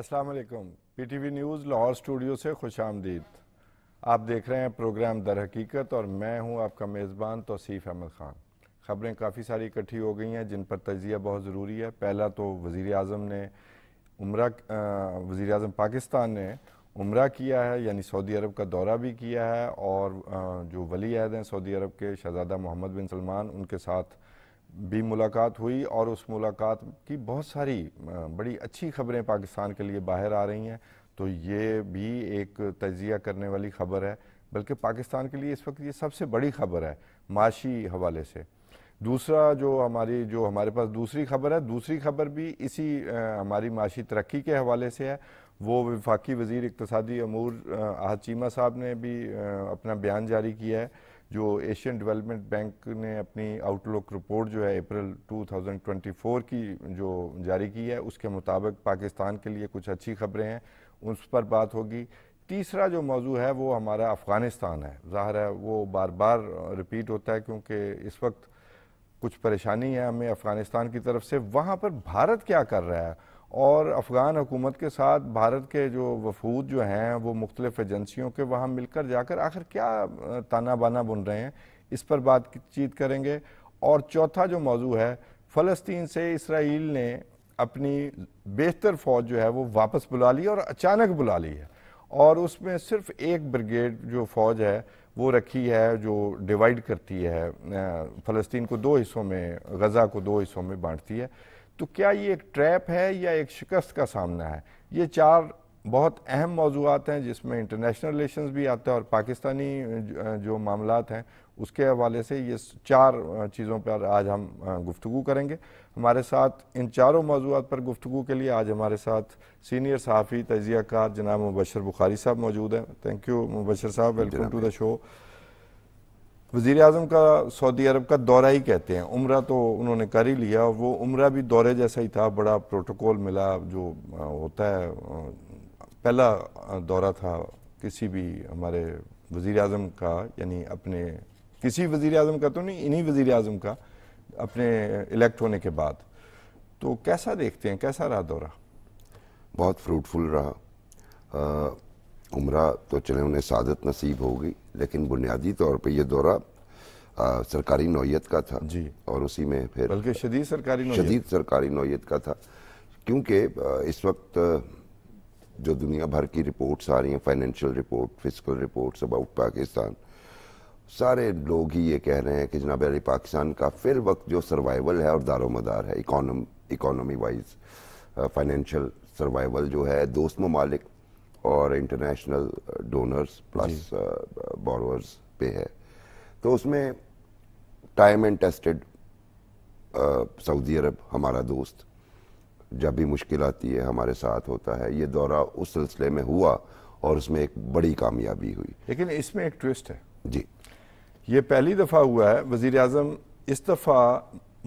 अस्सलाम वालेकुम PTV news Lahore studio से खुश आमदीद आप देख रहे हैं प्रोग्राम दर हकीकत और मैं हूं आपका मेज़बान तोसीफ़ अहमद ख़ान ख़बरें काफ़ी सारी इकट्ठी हो गई हैं जिन पर तजिया बहुत ज़रूरी है पहला तो वजीर अजम ने उम्र वज़ी अजम पाकिस्तान ने उम्र किया है यानी सऊदी अरब का दौरा भी किया है और जो वली अहद हैं सऊदी अरब के शहज़ादा मोहम्मद बिन सलमान उनके साथ भी मुलाकात हुई और उस मुलाकात की बहुत सारी बड़ी अच्छी खबरें पाकिस्तान के लिए बाहर आ रही हैं तो ये भी एक तजिया करने वाली खबर है बल्कि पाकिस्तान के लिए इस वक्त ये सबसे बड़ी खबर है माशी हवाले से दूसरा जो हमारी जो हमारे पास दूसरी खबर है दूसरी खबर भी इसी आ, हमारी माशी तरक्की के हवाले से है वो विफाक़ी वज़ी इकतदी अमूर अहद चीमा साहब ने भी आ, अपना बयान जारी किया है जो एशियन डेवलपमेंट बैंक ने अपनी आउटलुक रिपोर्ट जो है अप्रैल 2024 की जो जारी की है उसके मुताबिक पाकिस्तान के लिए कुछ अच्छी खबरें हैं उस पर बात होगी तीसरा जो मौजू है वो हमारा अफ़गानिस्तान है ज़ाहिर है वो बार बार रिपीट होता है क्योंकि इस वक्त कुछ परेशानी है हमें अफ़गानिस्तान की तरफ से वहाँ पर भारत क्या कर रहा है और अफ़गान हुकूमत के साथ भारत के जो वफूद जो हैं वो मुख्तलिफ एजेंसियों के वहाँ मिलकर जाकर आखिर क्या ताना बाना बुन रहे हैं इस पर बातचीत करेंगे और चौथा जो मौजू है फ़लस्तीन से इसराइल ने अपनी बेहतर फ़ौज जो है वो वापस बुला ली और अचानक बुला ली है और उसमें सिर्फ एक ब्रिगेड जो फ़ौज है वो रखी है जो डिवाइड करती है फ़लस्तीन को दो हिस्सों में गज़ा को दो हिस्सों में बांटती है तो क्या ये एक ट्रैप है या एक शिकस्त का सामना है ये चार बहुत अहम मौजूद हैं जिसमें इंटरनेशनल रिलेशन भी आते हैं और पाकिस्तानी जो मामला हैं उसके हवाले से ये चार चीज़ों पर आज हम गुफ्तु करेंगे हमारे साथ इन चारों मौजूद पर गुफ्तु के लिए आज हमारे साथ सीनियर सहाफ़ी तजिया कार जनाब मुबशर बुखारी साहब मौजूद हैं थैंक यू मुबशर साहब वेलकम टू द शो वजीर अजम का सऊदी अरब का दौरा ही कहते हैं उम्र तो उन्होंने कर ही लिया वो उम्र भी दौरे जैसा ही था बड़ा प्रोटोकॉल मिला जो होता है पहला दौरा था किसी भी हमारे वज़ी अजम का यानी अपने किसी वजीर अजम का तो नहीं इन्हीं वजीर अजम का अपने इलेक्ट होने के बाद तो कैसा देखते हैं कैसा रहा दौरा बहुत फ्रूटफुल रहा उम्र तो चले उन्हें सादत नसीब हो गई लेकिन बुनियादी तौर पर यह दौरा सरकारी नौीयत का था जी और उसी में फिर बल्कि शदीद सरकारी शदीद सरकारी नौीयत का था क्योंकि इस वक्त जो दुनिया भर की रिपोर्ट्स आ रही हैं financial report physical reports about Pakistan सारे लोग ही ये कह रहे हैं कि जनाब अली पाकिस्तान का फिर वक्त जो सर्वाइवल है और दारोमदार है इकोनॉमी वाइज फाइनेंशियल सर्वाइवल जो है दोस्त ममालिक और इंटरनेशनल डोनर्स प्लस बोरोअर्स पे है तो उसमें time and tested Saudi Arab हमारा दोस्त जब भी मुश्किल आती है हमारे साथ होता है ये दौरा उस सिलसिले में हुआ और उसमें एक बड़ी कामयाबी हुई लेकिन इसमें एक ट्विस्ट है जी ये पहली दफ़ा हुआ है वज़ी अजम इस दफ़ा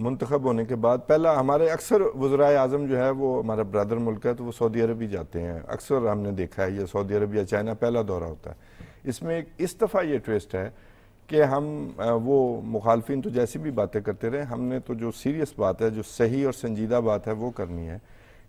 मंतखब होने के बाद पहला हमारे अक्सर वज्रा अजम जो है वो हमारा ब्रदर मुल्क है तो वो सऊदी अरब ही जाते हैं अक्सर हमने देखा है ये सऊदी अरब या चाइना पहला दौरा होता है इसमें एक इस दफ़ा ये ट्विस्ट है कि हम वो मुखालफी तो जैसी भी बातें करते रहे हमने तो जो सीरियस बात है जो सही और संजीदा बात है वो करनी है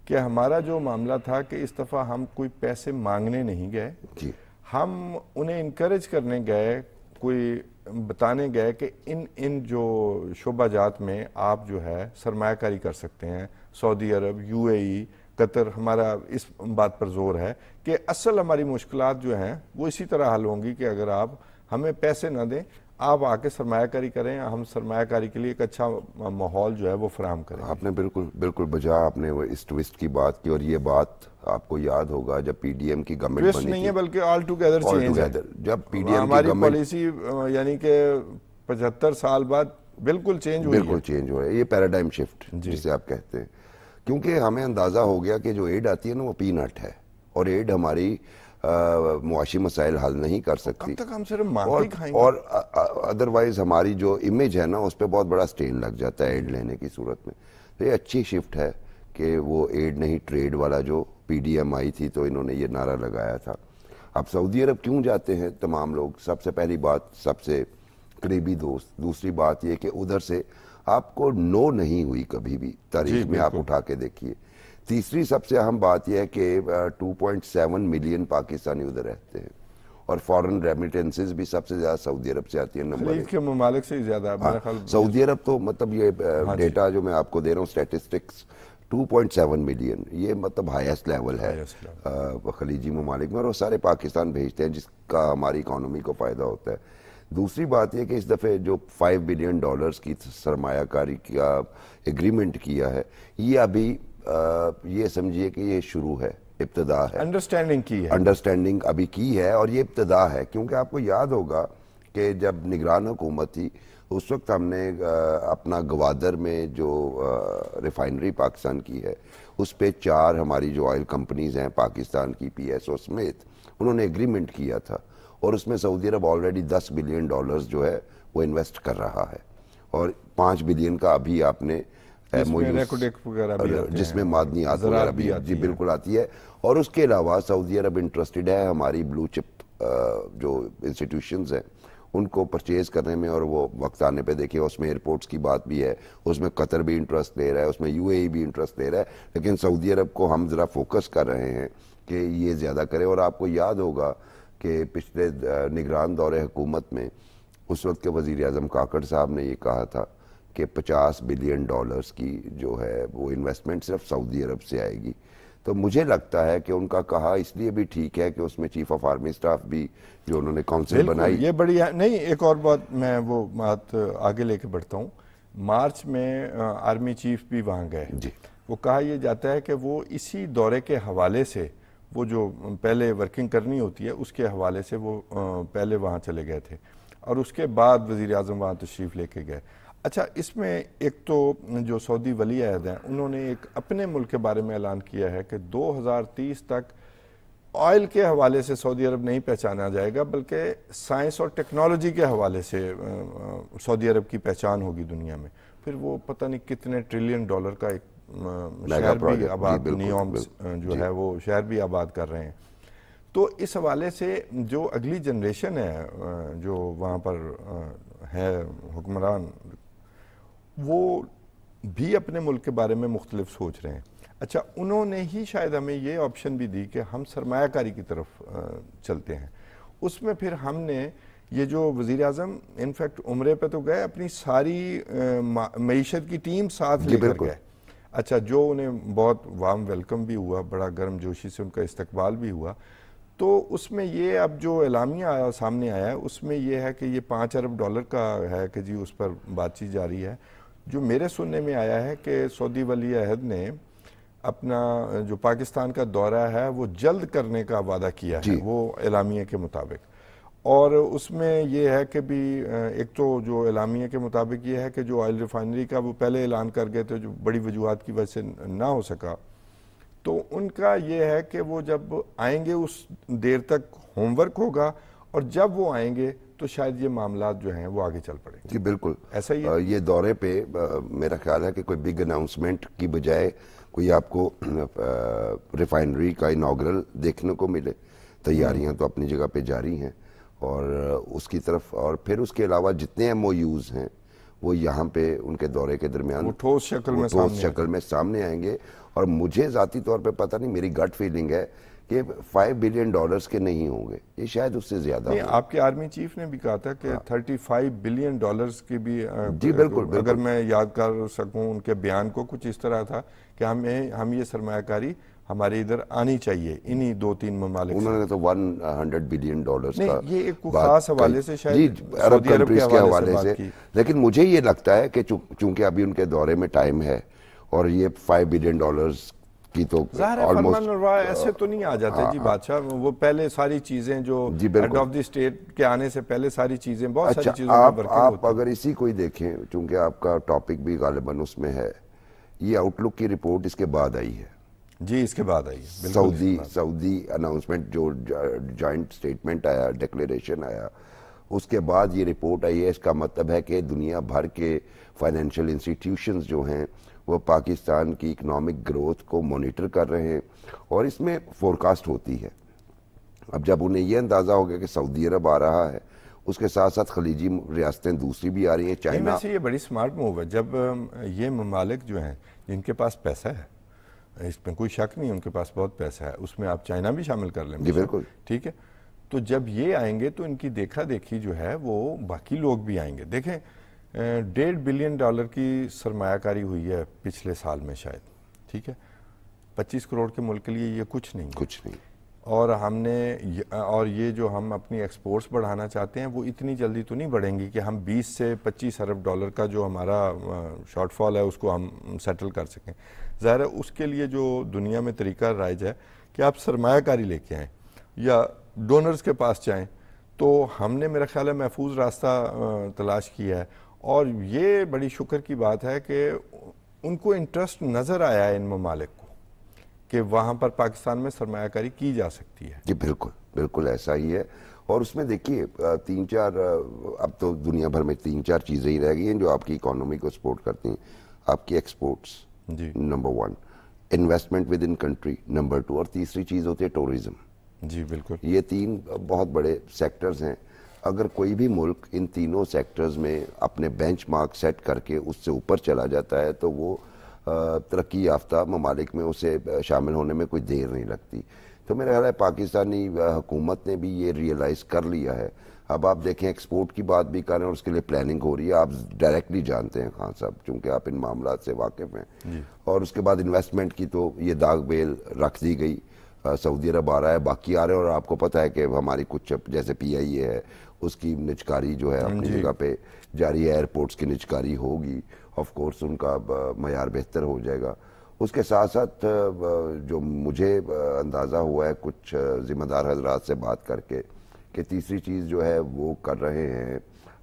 कि हमारा जो मामला था कि इस दफ़ा हम कोई पैसे मांगने नहीं गए हम उन्हें इनक्रेज करने गए कोई बताने गए कि इन इन जो जात में आप जो है सरमाकारी कर सकते हैं सऊदी अरब यूएई कतर हमारा इस बात पर जोर है कि असल हमारी मुश्किल जो हैं वो इसी तरह हल होंगी कि अगर आप हमें पैसे ना दें आप आके सरमाकारी करें हम सरमाकारी के लिए एक अच्छा माहौल जो है वो फ्राहम करें आपने बिल्कुल बिल्कुल बजा आपने वो इस ट्विस्ट की बात की और ये बात आपको याद होगा जब पीडीएम की गवर्नमेंट बनी नहीं है बल्कि ऑल टुगेदर चेंज जब पीडीएम हमारी पॉलिसी यानी कि पचहत्तर साल बाद बिल्कुल चेंज बिल्कुल चेंज हुआ है ये पैराडाइम शिफ्ट जिसे आप कहते हैं क्योंकि हमें अंदाजा हो गया कि जो एड आती है ना वो पीनट है और एड हमारी मुआशी मसाइल हल नहीं कर सकती तक हम सिर्फ और, और अदरवाइज हमारी जो इमेज है ना उस पर बहुत बड़ा स्टेन लग जाता है एड लेने की सूरत में तो ये अच्छी शिफ्ट है कि वो एड नहीं ट्रेड वाला जो एम आई थी तो इन्होंने ये नारा लगाया था अब सऊदी अरब क्यों जाते हैं तमाम लोग सबसे पहली बात सबसे करीबी दोस्त दूसरी बात ये कि उधर से आपको नो नहीं हुई कभी भी तारीख में आप उठा के देखिए तीसरी सबसे अहम बात यह है कि 2.7 मिलियन पाकिस्तानी उधर रहते हैं और फॉरेन रेमिटेंसेस भी सबसे ज्यादा सऊदी अरब से आती है नंबर के ममालिक से ज्यादा हाँ, सऊदी अरब तो मतलब ये हाँ डेटा जो मैं आपको दे रहा हूँ स्टेटिस्टिक्स 2.7 मिलियन ये मतलब हाईएस्ट लेवल है खलीजी ममालिक में और सारे पाकिस्तान भेजते हैं जिसका हमारी इकोनॉमी को फ़ायदा होता है दूसरी बात यह कि इस दफ़े जो फाइव बिलियन डॉलर्स की सरमाकारी का एग्रीमेंट किया है ये अभी ये समझिए कि ये शुरू है इब्तदा है अंडरस्टैंडिंग की है अंडरस्टैंडिंग अभी की है और ये इब्तदा है क्योंकि आपको याद होगा कि जब निगरान हुकूमत थी उस वक्त हमने अपना गवादर में जो रिफाइनरी पाकिस्तान की है उस पर चार हमारी जो ऑयल कंपनीज़ हैं पाकिस्तान की पी एस ओ समेत उन्होंने एग्रीमेंट किया था और उसमें सऊदी अरब ऑलरेडी दस बिलियन डॉलर्स जो है वो इन्वेस्ट कर रहा है और पाँच बिलियन का अभी आपने जिसमें मादनी जी बिल्कुल आती है और उसके अलावा सऊदी अरब इंटरेस्टेड है हमारी ब्लू चिप जो इंस्टीट्यूशन हैं उनको परचेज़ करने में और वो वक्त आने पे देखिए उसमें एयरपोर्ट्स की बात भी है उसमें कतर भी इंटरेस्ट ले रहा है उसमें यूएई e भी इंटरेस्ट ले रहा है लेकिन सऊदी अरब को हम ज़रा फोकस कर रहे हैं कि ये ज़्यादा करें और आपको याद होगा कि पिछले निगरान दौर हुकूमत में उस वक्त के वज़ी अजम काकड़ साहब ने ये कहा था कि 50 बिलियन डॉलर्स की जो है वो इन्वेस्टमेंट सिर्फ सऊदी अरब से आएगी तो मुझे लगता है कि उनका कहा इसलिए भी ठीक है कि उसमें चीफ ऑफ आर्मी स्टाफ भी जो उन्होंने काउंसिल बनाई ये बड़ी नहीं एक और बात मैं वो बात आगे लेके बढ़ता हूँ मार्च में आर्मी चीफ भी वहाँ गए जी वो कहा यह जाता है कि वो इसी दौरे के हवाले से वो जो पहले वर्किंग करनी होती है उसके हवाले से वो पहले वहाँ चले गए थे और उसके बाद वज़ी अजम वहाँ तशरीफ़ लेके गए अच्छा इसमें एक तो जो सऊदी वली अहद हैं उन्होंने एक अपने मुल्क के बारे में ऐलान किया है कि 2030 तक ऑयल के हवाले से सऊदी अरब नहीं पहचाना जाएगा बल्कि साइंस और टेक्नोलॉजी के हवाले से सऊदी अरब की पहचान होगी दुनिया में फिर वो पता नहीं कितने ट्रिलियन डॉलर का एक शहर भी आबाद नियम जो है वो शहर भी आबाद कर रहे हैं तो इस हवाले से जो अगली जनरेशन है जो वहाँ पर है हुक्मरान वो भी अपने मुल्क के बारे में मुख्तलिफ सोच रहे हैं अच्छा उन्होंने ही शायद हमें ये ऑप्शन भी दी कि हम सरमाकारी की तरफ चलते हैं उसमें फिर हमने ये जो वज़ी अजम इनफैक्ट उम्र पर तो गए अपनी सारी मीशत की टीम साथ लेकर गए अच्छा जो उन्हें बहुत वाम वेलकम भी हुआ बड़ा गर्म जोशी से उनका इस्तकबाल भी हुआ तो उसमें ये अब जो एलामिया आया सामने आया है उसमें यह है कि ये पाँच अरब डॉलर का है कि जी उस पर बातचीत जारी है जो मेरे सुनने में आया है कि सऊदी वली अहद ने अपना जो पाकिस्तान का दौरा है वो जल्द करने का वादा किया है वो एलामिया के मुताबिक और उसमें ये है कि भी एक तो जो एलामिया के मुताबिक ये है कि जो ऑयल रिफाइनरी का वो पहले ऐलान कर गए थे जो बड़ी वजूहत की वजह से ना हो सका तो उनका ये है कि वो जब आएंगे उस देर तक होमवर्क होगा और जब वो आएंगे तो शायद ये मामला जो हैं वो आगे चल पड़े जी बिल्कुल ऐसा ही ये दौरे पे मेरा ख्याल है कि कोई बिग अनाउंसमेंट की बजाय कोई आपको रिफाइनरी का इनाग्रल देखने को मिले तैयारियां तो अपनी जगह पे जारी हैं और उसकी तरफ और फिर उसके अलावा जितने एम हैं वो यहाँ पे उनके दौरे के दरमियान ठोस शक्ल में ठोस शक्ल में सामने आएंगे और मुझे ज़ाती तौर पर पता नहीं मेरी गट फीलिंग है कि फाइव बिलियन डॉलर्स के नहीं होंगे ये शायद उससे ज्यादा नहीं, आपके आर्मी चीफ ने भी कहा था कि थर्टी फाइव बिलियन डॉलर्स की भी जी बिल्कुल अगर मैं याद कर सकूं उनके बयान को कुछ इस तरह था कि हमें हम ये सरमाकारी हमारे इधर आनी चाहिए इन्हीं दो तीन ममालिक उन्होंने तो वन हंड्रेड बिलियन डॉलर्स का ये एक खास हवाले से शायद जी अरब कंट्रीज के हवाले से लेकिन मुझे ये लगता है कि चूंकि अभी उनके दौरे में टाइम है और ये फाइव बिलियन डॉलर्स की तो ऑलमोस्ट ऐसे uh, तो नहीं आ जाते हाँ, जी हाँ। बादशाह वो पहले सारी चीजें जो हेड ऑफ द स्टेट के आने से पहले सारी चीजें बहुत अच्छा, सारी चीजों आप, आप अगर इसी को ही देखें चूंकि आपका टॉपिक भी गालिबन उसमें है ये आउटलुक की रिपोर्ट इसके बाद आई है जी इसके बाद आई है सऊदी सऊदी अनाउंसमेंट जो जॉइंट स्टेटमेंट आया डिक्लेरेशन आया उसके बाद ये रिपोर्ट आई है इसका मतलब है कि दुनिया भर के फाइनेंशियल इंस्टीट्यूशंस जो हैं वो पाकिस्तान की इकनॉमिक ग्रोथ को मॉनिटर कर रहे हैं और इसमें फोरकास्ट होती है अब जब उन्हें यह अंदाज़ा हो गया कि सऊदी अरब आ रहा है उसके साथ साथ खलीजी रियासतें दूसरी भी आ रही हैं चाइना से ये बड़ी स्मार्ट मूव है जब ये ममालिक जो हैं जिनके पास पैसा है इसमें कोई शक नहीं उनके पास बहुत पैसा है उसमें आप चाइना भी शामिल कर लेंगे बिल्कुल ठीक है तो जब ये आएंगे तो इनकी देखा देखी जो है वो बाकी लोग भी आएंगे देखें डेढ़ बिलियन डॉलर की सरमाकारी हुई है पिछले साल में शायद ठीक है पच्चीस करोड़ के मुल्क के लिए ये कुछ नहीं कुछ नहीं और हमने और ये जो हम अपनी एक्सपोर्ट्स बढ़ाना चाहते हैं वो इतनी जल्दी तो नहीं बढ़ेंगी कि हम 20 से 25 अरब डॉलर का जो हमारा शॉर्टफॉल है उसको हम सेटल कर सकें ज़ाहिर है उसके लिए जो दुनिया में तरीका राइज है कि आप सरमाकारी लेके आएँ या डोनर्स के पास जाएँ तो हमने मेरा ख्याल है महफूज रास्ता तलाश किया है और ये बड़ी शुक्र की बात है कि उनको इंटरेस्ट नज़र आया है इन ममालिक को कि वहाँ पर पाकिस्तान में सरमाकारी की जा सकती है जी बिल्कुल बिल्कुल ऐसा ही है और उसमें देखिए तीन चार अब तो दुनिया भर में तीन चार चीज़ें ही रह गई हैं जो आपकी इकोनॉमी को सपोर्ट करती हैं आपकी एक्सपोर्ट्स जी number one investment within country number two और तीसरी चीज़ होती है टूरिज़म जी बिल्कुल ये तीन बहुत बड़े सेक्टर्स हैं अगर कोई भी मुल्क इन तीनों सेक्टर्स में अपने बेंच मार्क सेट करके उससे ऊपर चला जाता है तो वो तरक्की याफ्ता ममालिक में उसे शामिल होने में कोई देर नहीं लगती तो मेरा ख्याल है पाकिस्तानी हुकूमत ने भी ये रियलाइज़ कर लिया है अब आप देखें एक्सपोर्ट की बात भी करें और उसके लिए प्लानिंग हो रही है आप डायरेक्टली जानते हैं खान साहब चूँकि आप इन मामला से वाकिफ़ हैं और उसके बाद इन्वेस्टमेंट की तो ये दाग बेल रख दी गई सऊदी अरब आ रहा है बाकी आ रहे हैं और आपको पता है कि हमारी कुछ जैसे पी आई ए है उसकी निचकारी जो है अपनी हाँ जगह पे जारी एयरपोर्ट्स की निचकारी होगी ऑफ कोर्स उनका मैार बेहतर हो जाएगा उसके साथ साथ जो मुझे अंदाज़ा हुआ है कुछ ज़िम्मेदार हजरात से बात करके कि तीसरी चीज़ जो है वो कर रहे हैं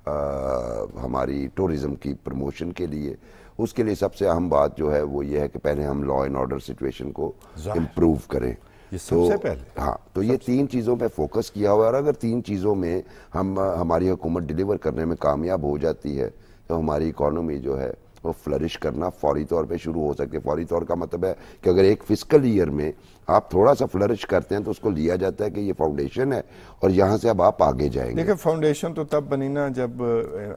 आ, हमारी टूरिज़म की प्रमोशन के लिए उसके लिए सबसे अहम बात जो है वो ये है कि पहले हम लॉ एंड ऑर्डर सिचुएशन को इम्प्रूव करें ये तो सबसे तो, पहले हाँ तो ये तीन चीज़ों पे फोकस किया हुआ है और अगर तीन चीज़ों में हम हमारी हुकूमत डिलीवर करने में कामयाब हो जाती है तो हमारी इकोनॉमी जो है वो फ्लरिश करना फौरी तौर पे शुरू हो सके फौरी तौर का मतलब है कि अगर एक फिजिकल ईयर में आप थोड़ा सा फ्लरिश करते हैं तो उसको लिया जाता है कि ये फाउंडेशन है और यहाँ से अब आप आगे जाएंगे देखिए फाउंडेशन तो तब बनी ना जब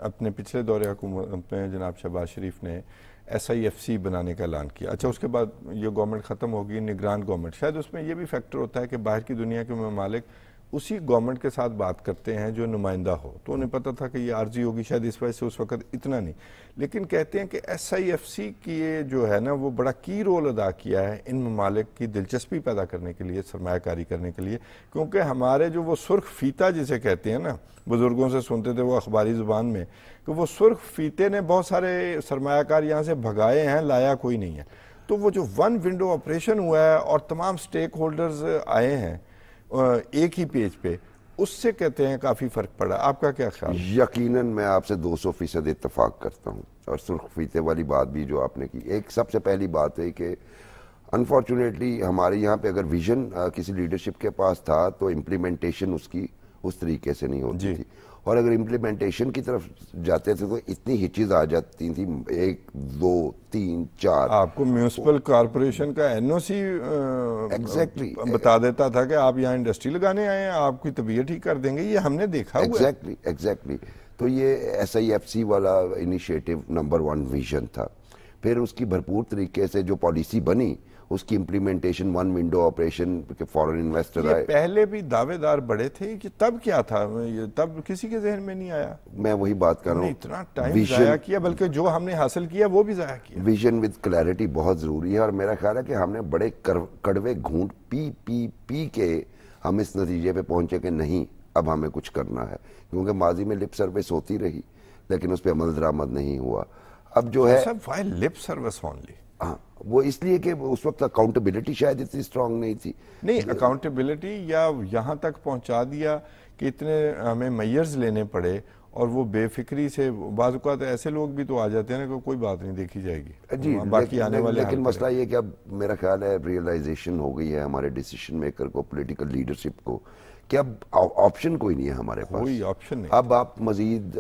अपने पिछले दौरे हुकूमत में जनाब शहबाज शरीफ ने एस आई एफ सी बनाने का ऐलान किया अच्छा उसके बाद ये गवर्नमेंट ख़त्म होगी निगरान गवर्नमेंट शायद उसमें यह भी फैक्टर होता है कि बाहर की दुनिया के ममालिक उसी गवर्नमेंट के साथ बात करते हैं जो नुमाइंदा हो तो उन्हें पता था कि ये आर्जी होगी शायद इस वजह से उस वक्त इतना नहीं लेकिन कहते हैं कि एस आई एफ सी की ये जो है ना वो बड़ा की रोल अदा किया है इन ममालिक की दिलचस्पी पैदा करने के लिए सरमाकारी करने के लिए क्योंकि हमारे जो वो सुर्ख फीता जिसे कहते हैं ना बुज़ुर्गों से सुनते थे वो अखबारी ज़ुबान में कि वो सुर्ख फीते ने बहुत सारे सरमाकार यहाँ से भगाए हैं लाया कोई नहीं है तो वो जो वन विंडो ऑपरेशन हुआ है और तमाम स्टेक होल्डर्स आए हैं एक ही पेज पे उससे कहते हैं काफ़ी फ़र्क पड़ा आपका क्या ख्याल यकीनन मैं आपसे 200 फीसद इतफाक़ करता हूँ और सुर्ख फीते वाली बात भी जो आपने की एक सबसे पहली बात है कि अनफॉर्चुनेटली हमारे यहाँ पे अगर विज़न किसी लीडरशिप के पास था तो इम्प्लीमेंटेशन उसकी उस तरीके से नहीं होती थी और अगर इम्प्लीमेंटेशन की तरफ जाते थे तो इतनी चीज आ जाती थी एक दो तीन चार आपको म्यूनसिपल कॉरपोरेशन का एनओसी एग्जैक्टली exactly, बता देता था कि आप यहाँ इंडस्ट्री लगाने आए हैं आपकी तबीयत ठीक कर देंगे ये हमने देखा एग्जैक्टली exactly, एग्जैक्टली exactly. तो ये एस आई एफ सी वाला इनिशिएटिव नंबर वन विजन था फिर उसकी भरपूर तरीके से जो पॉलिसी बनी उसकी implementation one window operation foreign investor आए पहले भी दावेदार बड़े थे कि तब क्या था ये तब किसी के जहन में नहीं आया मैं वही बात कर रहा हूँ इतना टाइम जाया किया बल्कि जो हमने हासिल किया वो भी जाया किया विजन विद क्लैरिटी बहुत ज़रूरी है और मेरा ख्याल है कि हमने बड़े कड़वे घूंट पी पी पी के हम इस नतीजे पे पहुंचे कि नहीं अब हमें कुछ करना है क्योंकि माजी में लिप सर्विस होती रही लेकिन उस पर अमल दरामद नहीं हुआ अब जो है लिप सर्विस ओनली हाँ, वो इसलिए कि उस वक्त अकाउंटेबिलिटी शायद इतनी स्ट्रांग नहीं थी नहीं अकाउंटेबिलिटी या यहाँ तक पहुँचा दिया कि इतने हमें मैयर्स लेने पड़े और वो बेफिक्री से बाज़ात ऐसे लोग भी तो आ जाते हैं ना कि कोई बात नहीं देखी जाएगी जी बाकी आने वाले लेकिन मसला ये कि अब मेरा ख्याल है रियलाइजेशन हो गई है हमारे डिसीजन मेकर को पॉलिटिकल लीडरशिप को कि अब ऑप्शन कोई नहीं है हमारे पास कोई ऑप्शन नहीं अब आप मजीद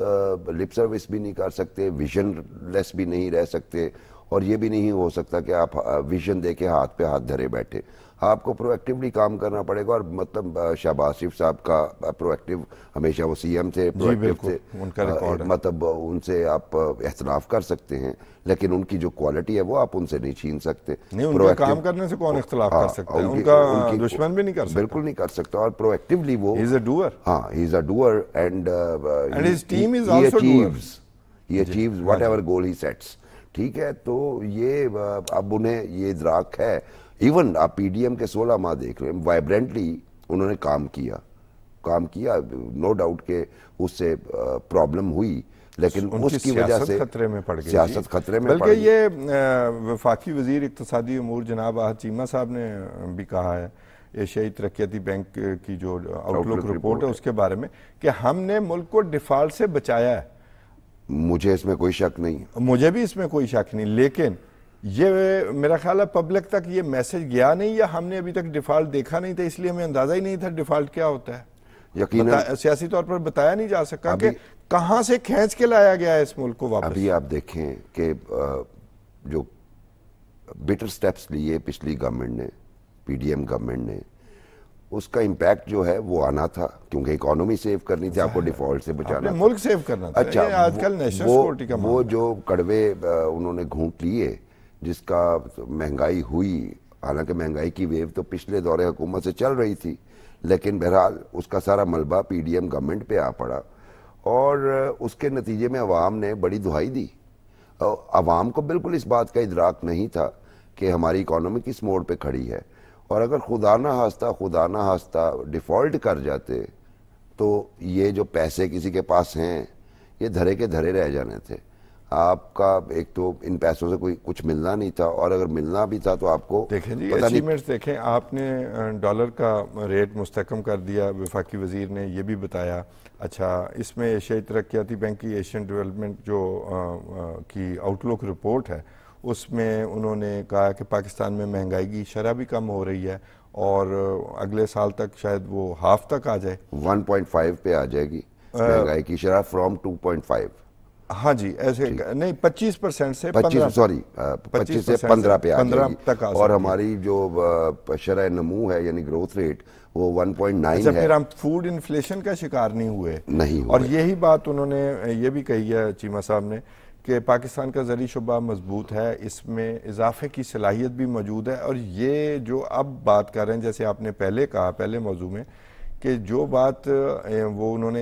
लिप सर्विस भी नहीं कर सकते विजन लेस भी नहीं रह सकते और ये भी नहीं हो सकता कि आप विजन दे के हाथ पे हाथ धरे बैठे आपको प्रोएक्टिवली काम करना पड़ेगा और मतलब शहबाज साहब का प्रोएक्टिव हमेशा वो सीएम थे प्रोएक्टिव थे उनका रिकॉर्ड मतलब उनसे आप एहतराफ कर सकते हैं लेकिन उनकी जो क्वालिटी है वो आप उनसे नहीं छीन सकते नहीं उनके काम करने से कौन इख्तलाफ हाँ, कर सकता है उनका उनकी, दुश्मन भी नहीं कर सकता बिल्कुल नहीं कर सकता और प्रोएक्टिवली वो इज हाँ, अ डूअर हां he is a doer and and his team is also doers he achieves whatever goal he sets ठीक है तो ये अब उन्हें ये इदराक है इवन आप पीडीएम के सोलह माह देख रहे हैं वाइब्रेंटली उन्होंने काम किया काम किया नो डाउट के उससे प्रॉब्लम हुई लेकिन उसकी वजह से खतरे में पड़ गई सियासत खतरे में बल्कि ये वफाकी वजीर इकतदी अमूर जनाब आहद चीमा साहब ने भी कहा है एशियाई तरक्याती बैंक की जो आउटलुक रिपोर्ट है उसके बारे में कि हमने मुल्क को डिफॉल्ट से बचाया है मुझे इसमें कोई शक नहीं मुझे भी इसमें कोई शक नहीं लेकिन ये मेरा ख्याल है पब्लिक तक ये मैसेज गया नहीं या हमने अभी तक डिफॉल्ट देखा नहीं था इसलिए हमें अंदाजा ही नहीं था डिफॉल्ट क्या होता है यकीन सियासी तौर पर बताया नहीं जा सका कि कहां से खींच के लाया गया है इस मुल्क को वापस अभी आप देखें कि जो बिटर स्टेप्स लिए पिछली गवर्नमेंट ने पीडीएम गवर्नमेंट ने उसका इम्पैक्ट जो है वो आना था क्योंकि इकोनॉमी सेव करनी थी आपको डिफॉल्ट से बचाना मुल्क सेव करना था अच्छा आजकल नेशनल सिक्योरिटी का वो जो कड़वे उन्होंने घूंट लिए जिसका महंगाई हुई हालांकि महंगाई की वेव तो पिछले दौरे हुकूमत से चल रही थी लेकिन बहरहाल उसका सारा मलबा पी डी एम गवर्नमेंट पर आ पड़ा और उसके नतीजे में अवाम ने बड़ी दुहाई दी अवाम को बिल्कुल इस बात का इदराक नहीं था कि हमारी इकोनॉमी किस मोड़ पर खड़ी है और अगर खुदा ना हास्ता खुदा ना हास्ता डिफ़ॉल्ट कर जाते तो ये जो पैसे किसी के पास हैं ये धरे के धरे रह जाने थे आपका एक तो इन पैसों से कोई कुछ मिलना नहीं था और अगर मिलना भी था तो आपको देखें जी नहीं। देखें आपने डॉलर का रेट मुस्तकम कर दिया विफाकी वजीर ने यह भी बताया अच्छा इसमें एशियाई तरक्याती बैंक की एशियन डेवलपमेंट जो आ, आ, की आउटलुक रिपोर्ट है उसमें उन्होंने कहा कि पाकिस्तान में महंगाई की शरह भी कम हो रही है और अगले साल तक शायद वो हाफ तक आ जाए 1.5 पे आ जाएगी महंगाई की शरह फ्रॉम 2.5 हाँ जी ऐसे नहीं 25 परसेंट से सॉरी 25 से पंद्रह पे आ जाएगी तक आ और हमारी जो शरह नमू है यानी ग्रोथ रेट वो 1.9 अच्छा है फिर हम फूड इन्फ्लेशन का शिकार नहीं हुए नहीं हुए। और यही बात उन्होंने ये भी कही है चीमा साहब ने कि पाकिस्तान का जरी शुबा मजबूत है इसमें इजाफे की सलाहियत भी मौजूद है और ये जो अब बात कर रहे हैं जैसे आपने पहले कहा पहले मौजू में कि जो बात वो उन्होंने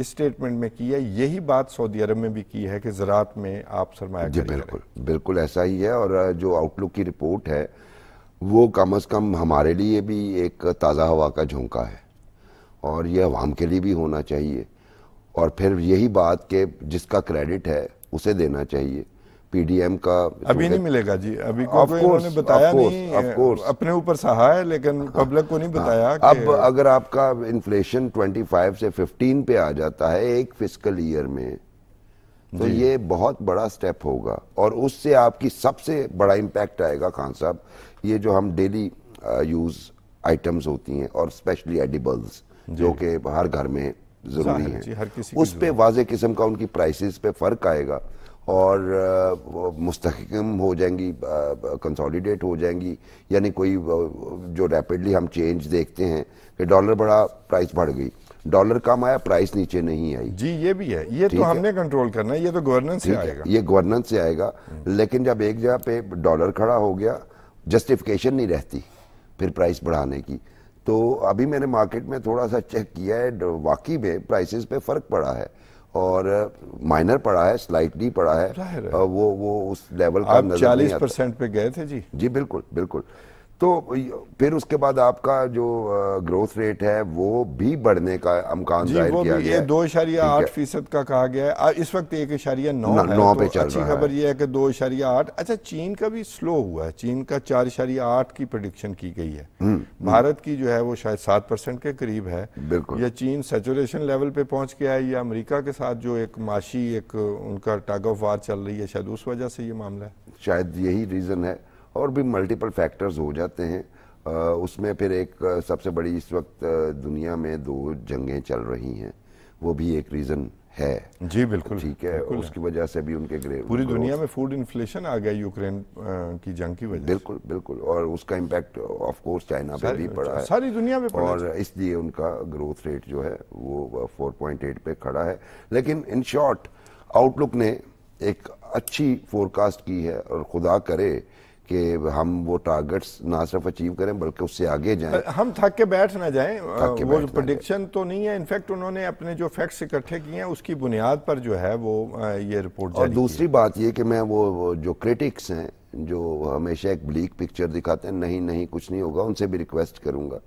इस स्टेटमेंट में की है यही बात सऊदी अरब में भी की है कि ज़रात में आप सरमाया जी बिल्कुल बिल्कुल ऐसा ही है और जो आउटलुक की रिपोर्ट है वो कम अज़ कम हमारे लिए भी एक ताज़ा हवा का झोंका है और यह आवाम के लिए भी होना चाहिए और फिर यही बात कि जिसका क्रेडिट है उसे देना चाहिए पीडीएम का अभी नहीं मिलेगा जी अभी को कोई इन्होंने बताया course, नहीं course. अपने ऊपर सहा है लेकिन पब्लिक हाँ। को नहीं हाँ। बताया हाँ, अब अगर आपका इन्फ्लेशन 25 से 15 पे आ जाता है एक फिजिकल ईयर में तो ये बहुत बड़ा स्टेप होगा और उससे आपकी सबसे बड़ा इम्पैक्ट आएगा खान साहब ये जो हम डेली यूज़ आइटम्स होती हैं और स्पेशली एडिबल्स जो कि हर घर में ज़रूरी हैं उस पर वाज किस्म का उनकी प्राइसिस पे फ़र्क आएगा और मुस्तकम हो जाएंगी कंसोलिडेट हो जाएंगी यानी कोई जो रैपिडली हम चेंज देखते हैं कि डॉलर बढ़ा प्राइस बढ़ गई डॉलर कम आया प्राइस नीचे नहीं आई जी ये भी है ये तो हमने कंट्रोल करना है ये तो गवर्नेंस से आएगा ये गवर्नेंस से आएगा लेकिन जब एक जगह पे डॉलर खड़ा हो गया जस्टिफिकेशन नहीं रहती फिर प्राइस बढ़ाने की तो अभी मैंने मार्केट में थोड़ा सा चेक किया है वाकई में प्राइसेस पे फ़र्क पड़ा है और माइनर पड़ा है स्लाइटली पड़ा है, है। वो वो उस लेवल का चालीस परसेंट पे गए थे जी जी बिल्कुल बिल्कुल तो फिर उसके बाद आपका जो ग्रोथ रेट है वो भी बढ़ने का अमकान जाहिर किया गया है दो इशारिया आठ फीसद का कहा गया है इस वक्त एक इशारिया नौ है नौ तो पे चल अच्छी खबर यह है कि दो इशारिया आठ अच्छा चीन का भी स्लो हुआ है चीन का चार इशारिया आठ की प्रोडिक्शन की गई है हम्म, हम्म। भारत की जो है वो शायद सात परसेंट के करीब है बिल्कुल या चीन सेचुरेशन लेवल पे पहुंच गया है या अमरीका के साथ जो एक माशी एक उनका टग ऑफ वार चल रही है शायद उस वजह से ये मामला है शायद यही रीजन है और भी मल्टीपल फैक्टर्स हो जाते हैं उसमें फिर एक सबसे बड़ी इस वक्त दुनिया में दो जंगें चल रही हैं वो भी एक रीज़न है जी बिल्कुल ठीक है बिल्कुल उसकी वजह से भी उनके ग्रेव पूरी दुनिया में फूड इन्फ्लेशन आ गया यूक्रेन की जंग की वजह बिल्कुल बिल्कुल और उसका इम्पैक्ट ऑफकोर्स चाइना पे भी पड़ा है सारी दुनिया में और इसलिए उनका ग्रोथ रेट जो है वो 4.8 पे खड़ा है लेकिन इन शॉर्ट आउटलुक ने एक अच्छी फोरकास्ट की है और खुदा करे कि हम वो टारगेट्स ना सिर्फ अचीव करें बल्कि उससे आगे जाएं हम थक के बैठ ना जाएं वो प्रडिक्शन तो नहीं है इनफैक्ट उन्होंने अपने जो फैक्ट्स इकट्ठे किए हैं उसकी बुनियाद पर जो है वो ये रिपोर्ट और दूसरी बात ये कि मैं वो जो क्रिटिक्स हैं जो हमेशा एक ब्लीक पिक्चर दिखाते हैं नहीं नहीं कुछ नहीं होगा उनसे भी रिक्वेस्ट करूँगा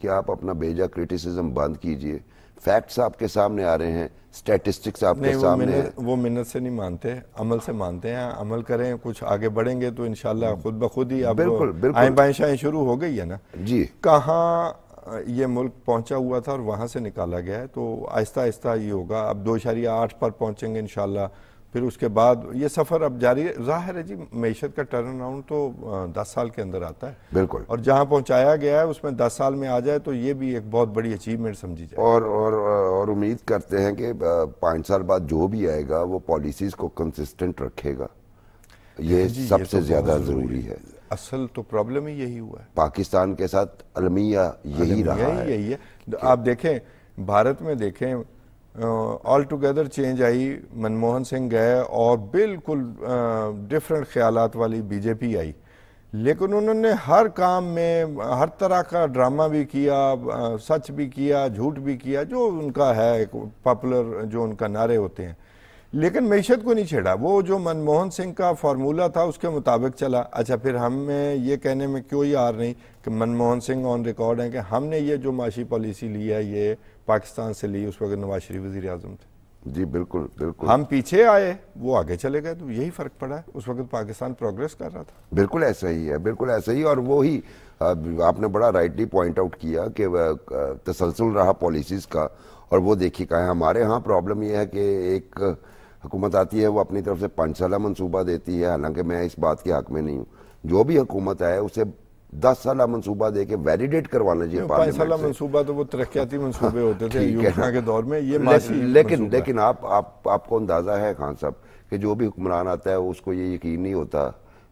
कि आप अपना बेजा क्रिटिसिज्म बंद कीजिए फैक्ट्स आपके सामने आ रहे हैं स्टैटिस्टिक्स आपके सामने वो मिन्नत से नहीं मानते अमल से मानते हैं अमल करें कुछ आगे बढ़ेंगे तो इनशाला खुद ब खुद ही बिल्कुल बिल्कुल बाएँ शुरू हो गई है ना जी कहाँ ये मुल्क पहुंचा हुआ था और वहां से निकाला गया है तो आहिस्ता आहिस्ता ये होगा अब दो शरिया आठ पर पहुंचेंगे इनशाला फिर उसके बाद ये सफ़र अब जारी है जाहिर है जी मीशत का टर्न अराउंड तो दस साल के अंदर आता है बिल्कुल और जहाँ पहुँचाया गया है उसमें दस साल में आ जाए तो ये भी एक बहुत बड़ी अचीवमेंट समझी जाए और और और उम्मीद करते हैं कि पाँच साल बाद जो भी आएगा वो पॉलिसीज़ को कंसिस्टेंट रखेगा ये सबसे तो ज़्यादा ज़रूरी है असल तो प्रॉब्लम ही यही हुआ है पाकिस्तान के साथ अलमिया यही रहा है यही है आप देखें भारत में देखें ऑल टुगेदर चेंज आई मनमोहन सिंह गए और बिल्कुल डिफरेंट ख्याल वाली बीजेपी आई लेकिन उन्होंने हर काम में हर तरह का ड्रामा भी किया आ, सच भी किया झूठ भी किया जो उनका है एक पॉपुलर जो उनका नारे होते हैं लेकिन मीशत को नहीं छेड़ा वो जो मनमोहन सिंह का फार्मूला था उसके मुताबिक चला अच्छा फिर हमें ये कहने में क्यों यार नहीं कि मनमोहन सिंह ऑन रिकॉर्ड है कि हमने ये जो माशी पॉलिसी ली है ये पाकिस्तान से ली उस वक्त नवाज शरीफ वजी आजम थे जी बिल्कुल बिल्कुल हम पीछे आए वो आगे चले गए तो यही फ़र्क पड़ा है उस वक्त पाकिस्तान प्रोग्रेस कर रहा था बिल्कुल ऐसा ही है बिल्कुल ऐसा ही और वो ही आपने बड़ा राइटली पॉइंट आउट किया कि तसलसल रहा पॉलिसीज़ का और वो देखिए कहा है हमारे यहाँ प्रॉब्लम यह है कि एक हुकूमत आती है वो अपनी तरफ से पाँच साल मनसूबा देती है हालांकि मैं इस बात के हक में नहीं हूँ जो भी हुकूमत आए उसे दस साल मनसूबा दे के वैलिडेट करवाना चाहिए साल मनसूबा तो वो तरक्याती मनसूबे हाँ, होते थे के दौर में ये ले, लेकिन लेकिन आप आप आपको अंदाज़ा है खान साहब कि जो भी हुक्मरान आता है उसको ये यकीन नहीं होता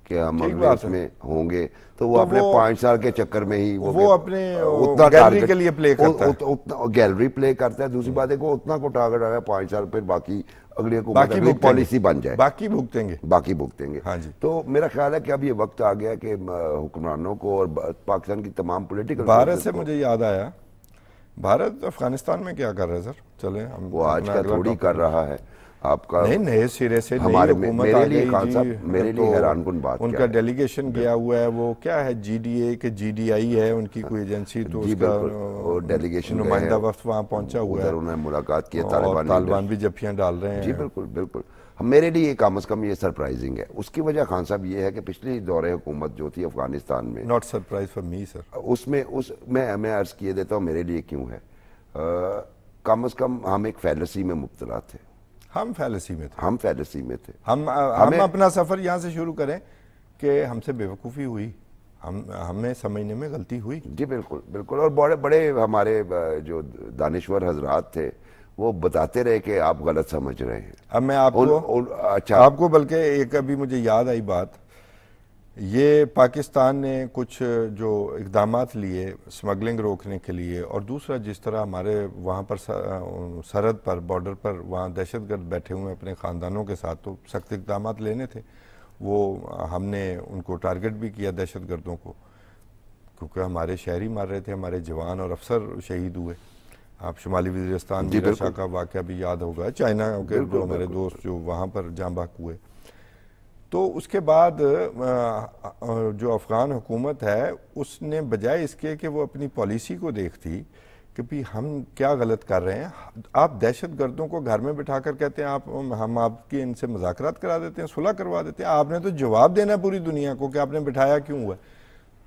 कि हम में होंगे तो वो तो अपने पांच साल के चक्कर में ही वो, वो अपने उतना गैलरी के लिए प्ले करता है गैलरी प्ले करता है दूसरी हम्म। बात है वो उतना को टारगेट आ रहा है पाँच साल फिर बाकी अगली बाकी पॉलिसी बन जाए बाकी भुगतेंगे बाकी भुगतेंगे हाँ जी तो मेरा ख्याल है कि अब ये वक्त आ गया कि हुक्मरानों को और पाकिस्तान की तमाम पोलिटिकल भारत से मुझे याद आया भारत अफगानिस्तान में क्या कर रहा है सर चले हम वो का थोड़ी कर रहा है आपका नहीं नए सिरे से हमारे मेरे लिए खान साहब मेरे तो लिए हैरान कुन बात उनका डेलीगेशन गया हुआ है वो क्या है जीडीए के जीडीआई है उनकी कोई एजेंसी तो उसका डेलीगेशन नुमाइंदा वक्त वहाँ पहुंचा हुआ है उन्होंने मुलाकात की तालिबान तालिबान भी जफियाँ डाल रहे हैं जी बिल्कुल बिल्कुल हम मेरे लिए कम अज़ कम ये सरप्राइजिंग है उसकी वजह खान साहब ये है कि पिछले दौरे हुकूमत जो थी अफगानिस्तान में not surprise for me sir उसमें उस मैं मैं अर्ज़ किए देता हूँ मेरे लिए क्यों है कम अज़ कम हम एक फैलसी में मुबतला थे हम फैलसी में थे हम फैलसी में थे हम हम अपना सफ़र यहाँ से शुरू करें कि हमसे बेवकूफ़ी हुई हम हमें समझने में गलती हुई जी बिल्कुल बिल्कुल और बड़े बड़े हमारे जो दानश्वर हजरात थे वो बताते रहे कि आप गलत समझ रहे हैं अब मैं आपको उन, उन, अच्छा आपको बल्कि एक अभी मुझे याद आई बात ये पाकिस्तान ने कुछ जो इकदाम लिए स्मगलिंग रोकने के लिए और दूसरा जिस तरह हमारे वहाँ पर सरहद पर बॉर्डर पर वहाँ दहशत गर्द बैठे हुए अपने ख़ानदानों के साथ तो सख्त इकदाम लेने थे वो हमने उनको टारगेट भी किया दहशत गर्दों को क्योंकि हमारे शहरी मार रहे थे हमारे जवान और अफसर शहीद हुए आप शुमाली वजीरस्तान का वाक़ भी याद होगा चाइना के जो हमारे दोस्त जो वहाँ पर जाम बाक हुए तो उसके बाद जो अफ़गान हुकूमत है उसने बजाय इसके कि वो अपनी पॉलिसी को देखती कि भाई हम क्या गलत कर रहे हैं आप दहशत गर्दों को घर में बिठा कर कहते हैं आप हम आपकी इनसे मुजाकरात करा देते हैं सुलह करवा देते हैं आपने तो जवाब देना है पूरी दुनिया को कि आपने बिठाया क्यों हुआ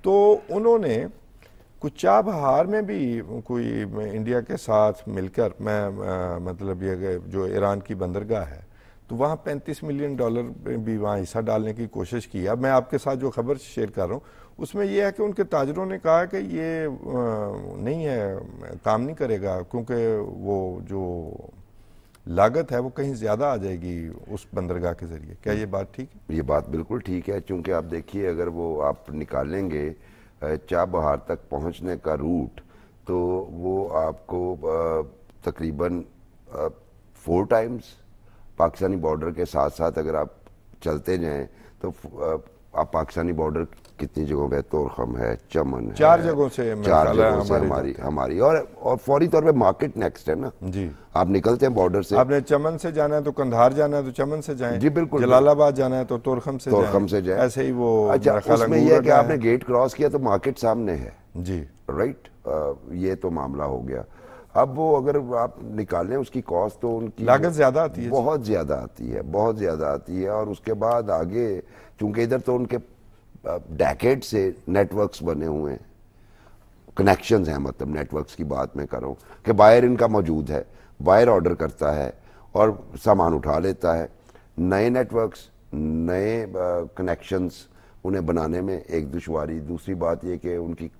तो उन्होंने कुचा बहार में भी कोई इंडिया के साथ मिलकर मैं मतलब ये जो ईरान की बंदरगाह है तो वहाँ 35 मिलियन डॉलर भी वहाँ हिस्सा डालने की कोशिश की अब मैं आपके साथ जो खबर शेयर कर रहा हूँ उसमें यह है कि उनके ताजरों ने कहा कि ये नहीं है काम नहीं करेगा क्योंकि वो जो लागत है वो कहीं ज़्यादा आ जाएगी उस बंदरगाह के ज़रिए क्या ये बात ठीक है ये बात बिल्कुल ठीक है क्योंकि आप देखिए अगर वो आप निकालेंगे चाबहार तक पहुँचने का रूट तो वो आपको तकरीबन फोर टाइम्स पाकिस्तानी बॉर्डर के साथ साथ अगर आप चलते जाएं तो आप पाकिस्तानी बॉर्डर कितनी जगहों पे तोरखम है चमन है चार जगहों से चार जगहों से हमारी हमारी और और फौरी तौर पे मार्केट नेक्स्ट है ना जी आप निकलते हैं बॉर्डर से आपने चमन से जाना है तो कंधार जाना है तो चमन से जाएं जी बिल्कुल जलालाबाद जाना है तो तोरखम से तोरखम से जाए ऐसे ही वो अच्छा उसमें यह कि आपने गेट क्रॉस किया तो मार्केट सामने है जी राइट ये तो मामला हो गया अब वो अगर आप निकालें उसकी कॉस्ट तो उनकी लागत ज्यादा आती है बहुत ज्यादा आती है बहुत ज्यादा आती है और उसके बाद आगे चूंकि इधर तो उनके डैकेट से नेटवर्क्स बने हुए हैं कनेक्शंस हैं मतलब नेटवर्क्स की बात मैं करूँ कि बायर इनका मौजूद है बायर ऑर्डर करता है और सामान उठा लेता है नए नेटवर्क्स नए कनेक्शंस उन्हें बनाने में एक दुशारी दूसरी बात ये कि उनकी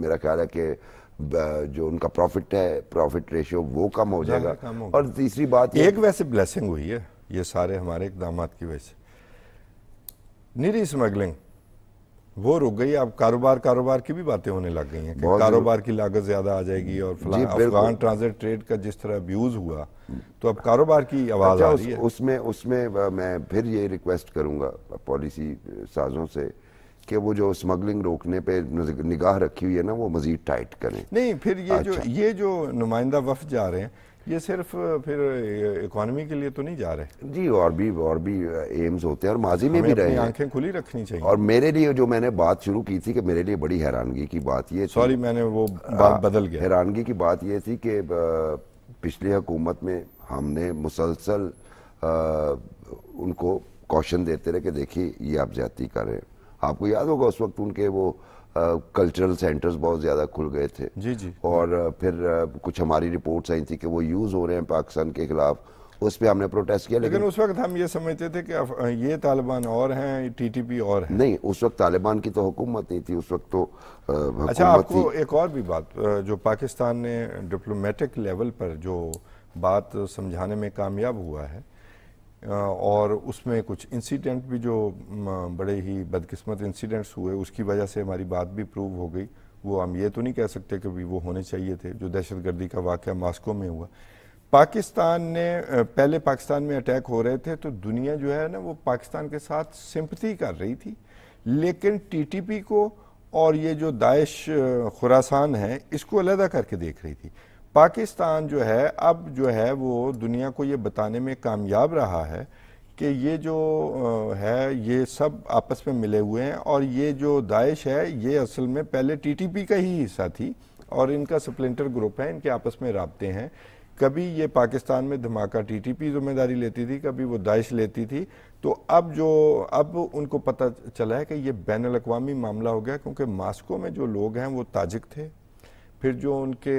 मेरा ख्याल है कि जो उनका प्रॉफिट है प्रॉफिट रेशियो वो कम हो जाएगा और तीसरी बात एक वैसे ब्लेसिंग हुई है ये सारे हमारे इकदाम की वजह से निरी स्मगलिंग वो रुक गई अब कारोबार कारोबार की भी बातें होने लग गई हैं कि कारोबार की लागत ज्यादा आ जाएगी और अफगान ट्रांजिट ट्रेड का जिस तरह अब्यूज हुआ तो अब कारोबार की आवाज अच्छा, आ रही है उसमें उसमें मैं फिर ये रिक्वेस्ट करूंगा पॉलिसी साजों से कि वो जो स्मगलिंग रोकने पे निगाह रखी हुई है ना वो मज़ीद टाइट करें नहीं फिर ये अच्छा। जो ये जो नुमाइंदा वफ जा रहे हैं ये सिर्फ फिर इकोनॉमी के लिए तो नहीं जा रहे जी और भी और भी एम्स uh, होते हैं और माजी में भी रहे आंखें खुली रखनी चाहिए और मेरे लिए जो मैंने बात शुरू की थी कि मेरे लिए बड़ी हैरानगी की बात ये सॉरी मैंने वो बात बदल गया हैरानगी की बात ये थी कि uh, पिछली हुकूमत में हमने मुसलसल uh, उनको कौशन देते रहे कि देखिए ये आप ज्यादा करें आपको याद होगा उस वक्त उनके वो कल्चरल सेंटर्स बहुत ज़्यादा खुल गए थे जी जी और फिर कुछ हमारी रिपोर्ट्स आई थी कि वो यूज़ हो रहे हैं पाकिस्तान के खिलाफ उस पर हमने प्रोटेस्ट किया लेकिन, लेकिन उस वक्त हम ये समझते थे कि ये तालिबान और हैं टीटीपी और हैं नहीं उस वक्त तालिबान की तो हुकूमत नहीं थी उस वक्त तो अच्छा आपको एक और भी बात जो पाकिस्तान ने डिप्लोमेटिक लेवल पर जो बात समझाने में कामयाब हुआ है और उसमें कुछ इंसिडेंट भी जो बड़े ही बदकिस्मत इंसिडेंट्स हुए उसकी वजह से हमारी बात भी प्रूव हो गई वो हम ये तो नहीं कह सकते कि वो होने चाहिए थे जो दहशत गर्दी का वाक़ मास्को में हुआ पाकिस्तान ने पहले पाकिस्तान में अटैक हो रहे थे तो दुनिया जो है ना वो पाकिस्तान के साथ सिंपथी कर रही थी लेकिन टीटीपी को और ये जो दाइश खुरासान है इसको अलहदा करके देख रही थी पाकिस्तान जो है अब जो है वो दुनिया को ये बताने में कामयाब रहा है कि ये जो है ये सब आपस में मिले हुए हैं और ये जो दाइश है ये असल में पहले टीटीपी का ही हिस्सा थी और इनका सप्लेंटर ग्रुप है इनके आपस में रबते हैं कभी ये पाकिस्तान में धमाका टीटीपी जिम्मेदारी लेती थी कभी वो दाइश लेती थी तो अब जो अब उनको पता चला है कि ये बैन अवी मामला हो गया क्योंकि मास्को में जो लोग हैं वो ताजिक थे फिर जो उनके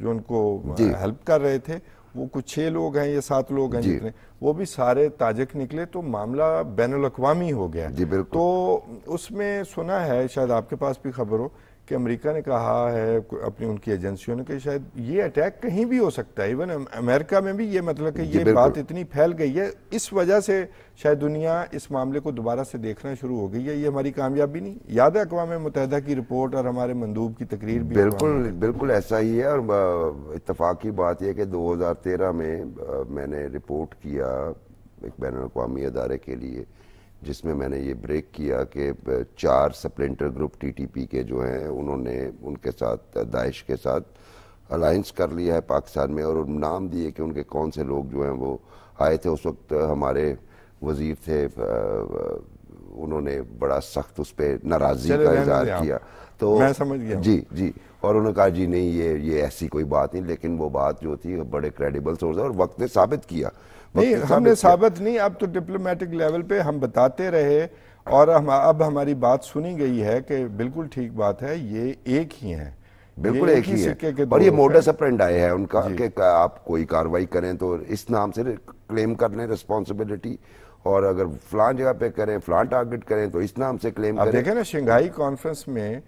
जो उनको हेल्प कर रहे थे वो कुछ छह लोग हैं या सात लोग हैं जितने वो भी सारे ताजक निकले तो मामला बैन अवी हो गया जी बिल्कुल तो उसमें सुना है शायद आपके पास भी खबर हो कि अमेरिका ने कहा है अपनी उनकी एजेंसियों ने कि शायद ये अटैक कहीं भी हो सकता है इवन अमेरिका में भी ये मतलब कि ये बात इतनी फैल गई है इस वजह से शायद दुनिया इस मामले को दोबारा से देखना शुरू हो गई है ये हमारी कामयाबी नहीं याद है अकवा मुतहदा की रिपोर्ट और हमारे मंदूब की तकरीर भी बिल्कुल बिल्कुल ऐसा ही है और इतफाक़ की बात यह कि दो हज़ार तेरह में मैंने रिपोर्ट किया एक बैन अवी अदारे के लिए जिसमें मैंने ये ब्रेक किया कि चार सप्लेंटर ग्रुप टीटीपी के जो हैं उन्होंने उनके साथ दाइश के साथ अलाइंस कर लिया है पाकिस्तान में और नाम दिए कि उनके कौन से लोग जो हैं वो आए थे उस वक्त हमारे वजीर थे उन्होंने बड़ा सख्त उस पर नाराज़गी का इजहार किया तो मैं समझ गया जी जी और उन्होंने कहा जी नहीं ये ये ऐसी कोई बात नहीं लेकिन वो बात जो थी बड़े क्रेडिबल सोर्स और वक्त ने साबित किया नहीं हमने साबित नहीं अब तो डिप्लोमेटिक लेवल पे हम बताते रहे और हम अब हमारी बात सुनी गई है कि बिल्कुल ठीक बात है ये एक ही है बिल्कुल एक ही, है के और ये मोडस अप्रेंड आए हैं उनका कि आप कोई कार्रवाई करें तो इस नाम से क्लेम कर लें रिस्पॉन्सिबिलिटी और अगर फ्लान जगह पे करें फ्लान टारगेट करें तो इस नाम से क्लेम करें देखें ना शंघाई कॉन्फ्रेंस में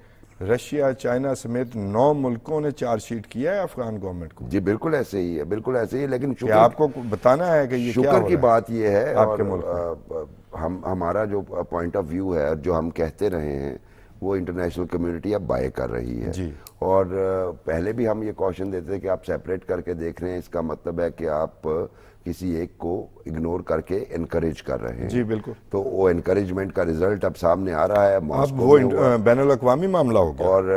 रशिया चाइना समेत नौ मुल्कों ने चार्जशीट किया है अफगान गवर्नमेंट को जी बिल्कुल ऐसे ही है बिल्कुल ऐसे ही है लेकिन शुकर, आपको बताना है कि ये शुक्र की बात यह है आपके मुल्क हम हमारा जो पॉइंट ऑफ व्यू है जो हम कहते रहे हैं वो इंटरनेशनल कम्युनिटी अब बाय कर रही है जी। और पहले भी हम ये कॉशन देते थे कि आप सेपरेट करके देख रहे हैं इसका मतलब है कि आप किसी एक को इग्नोर करके एनकरेज कर रहे हैं जी बिल्कुल तो वो एनकरेजमेंट का रिजल्ट अब सामने आ रहा है अब वो बैन अवी मामला होगा और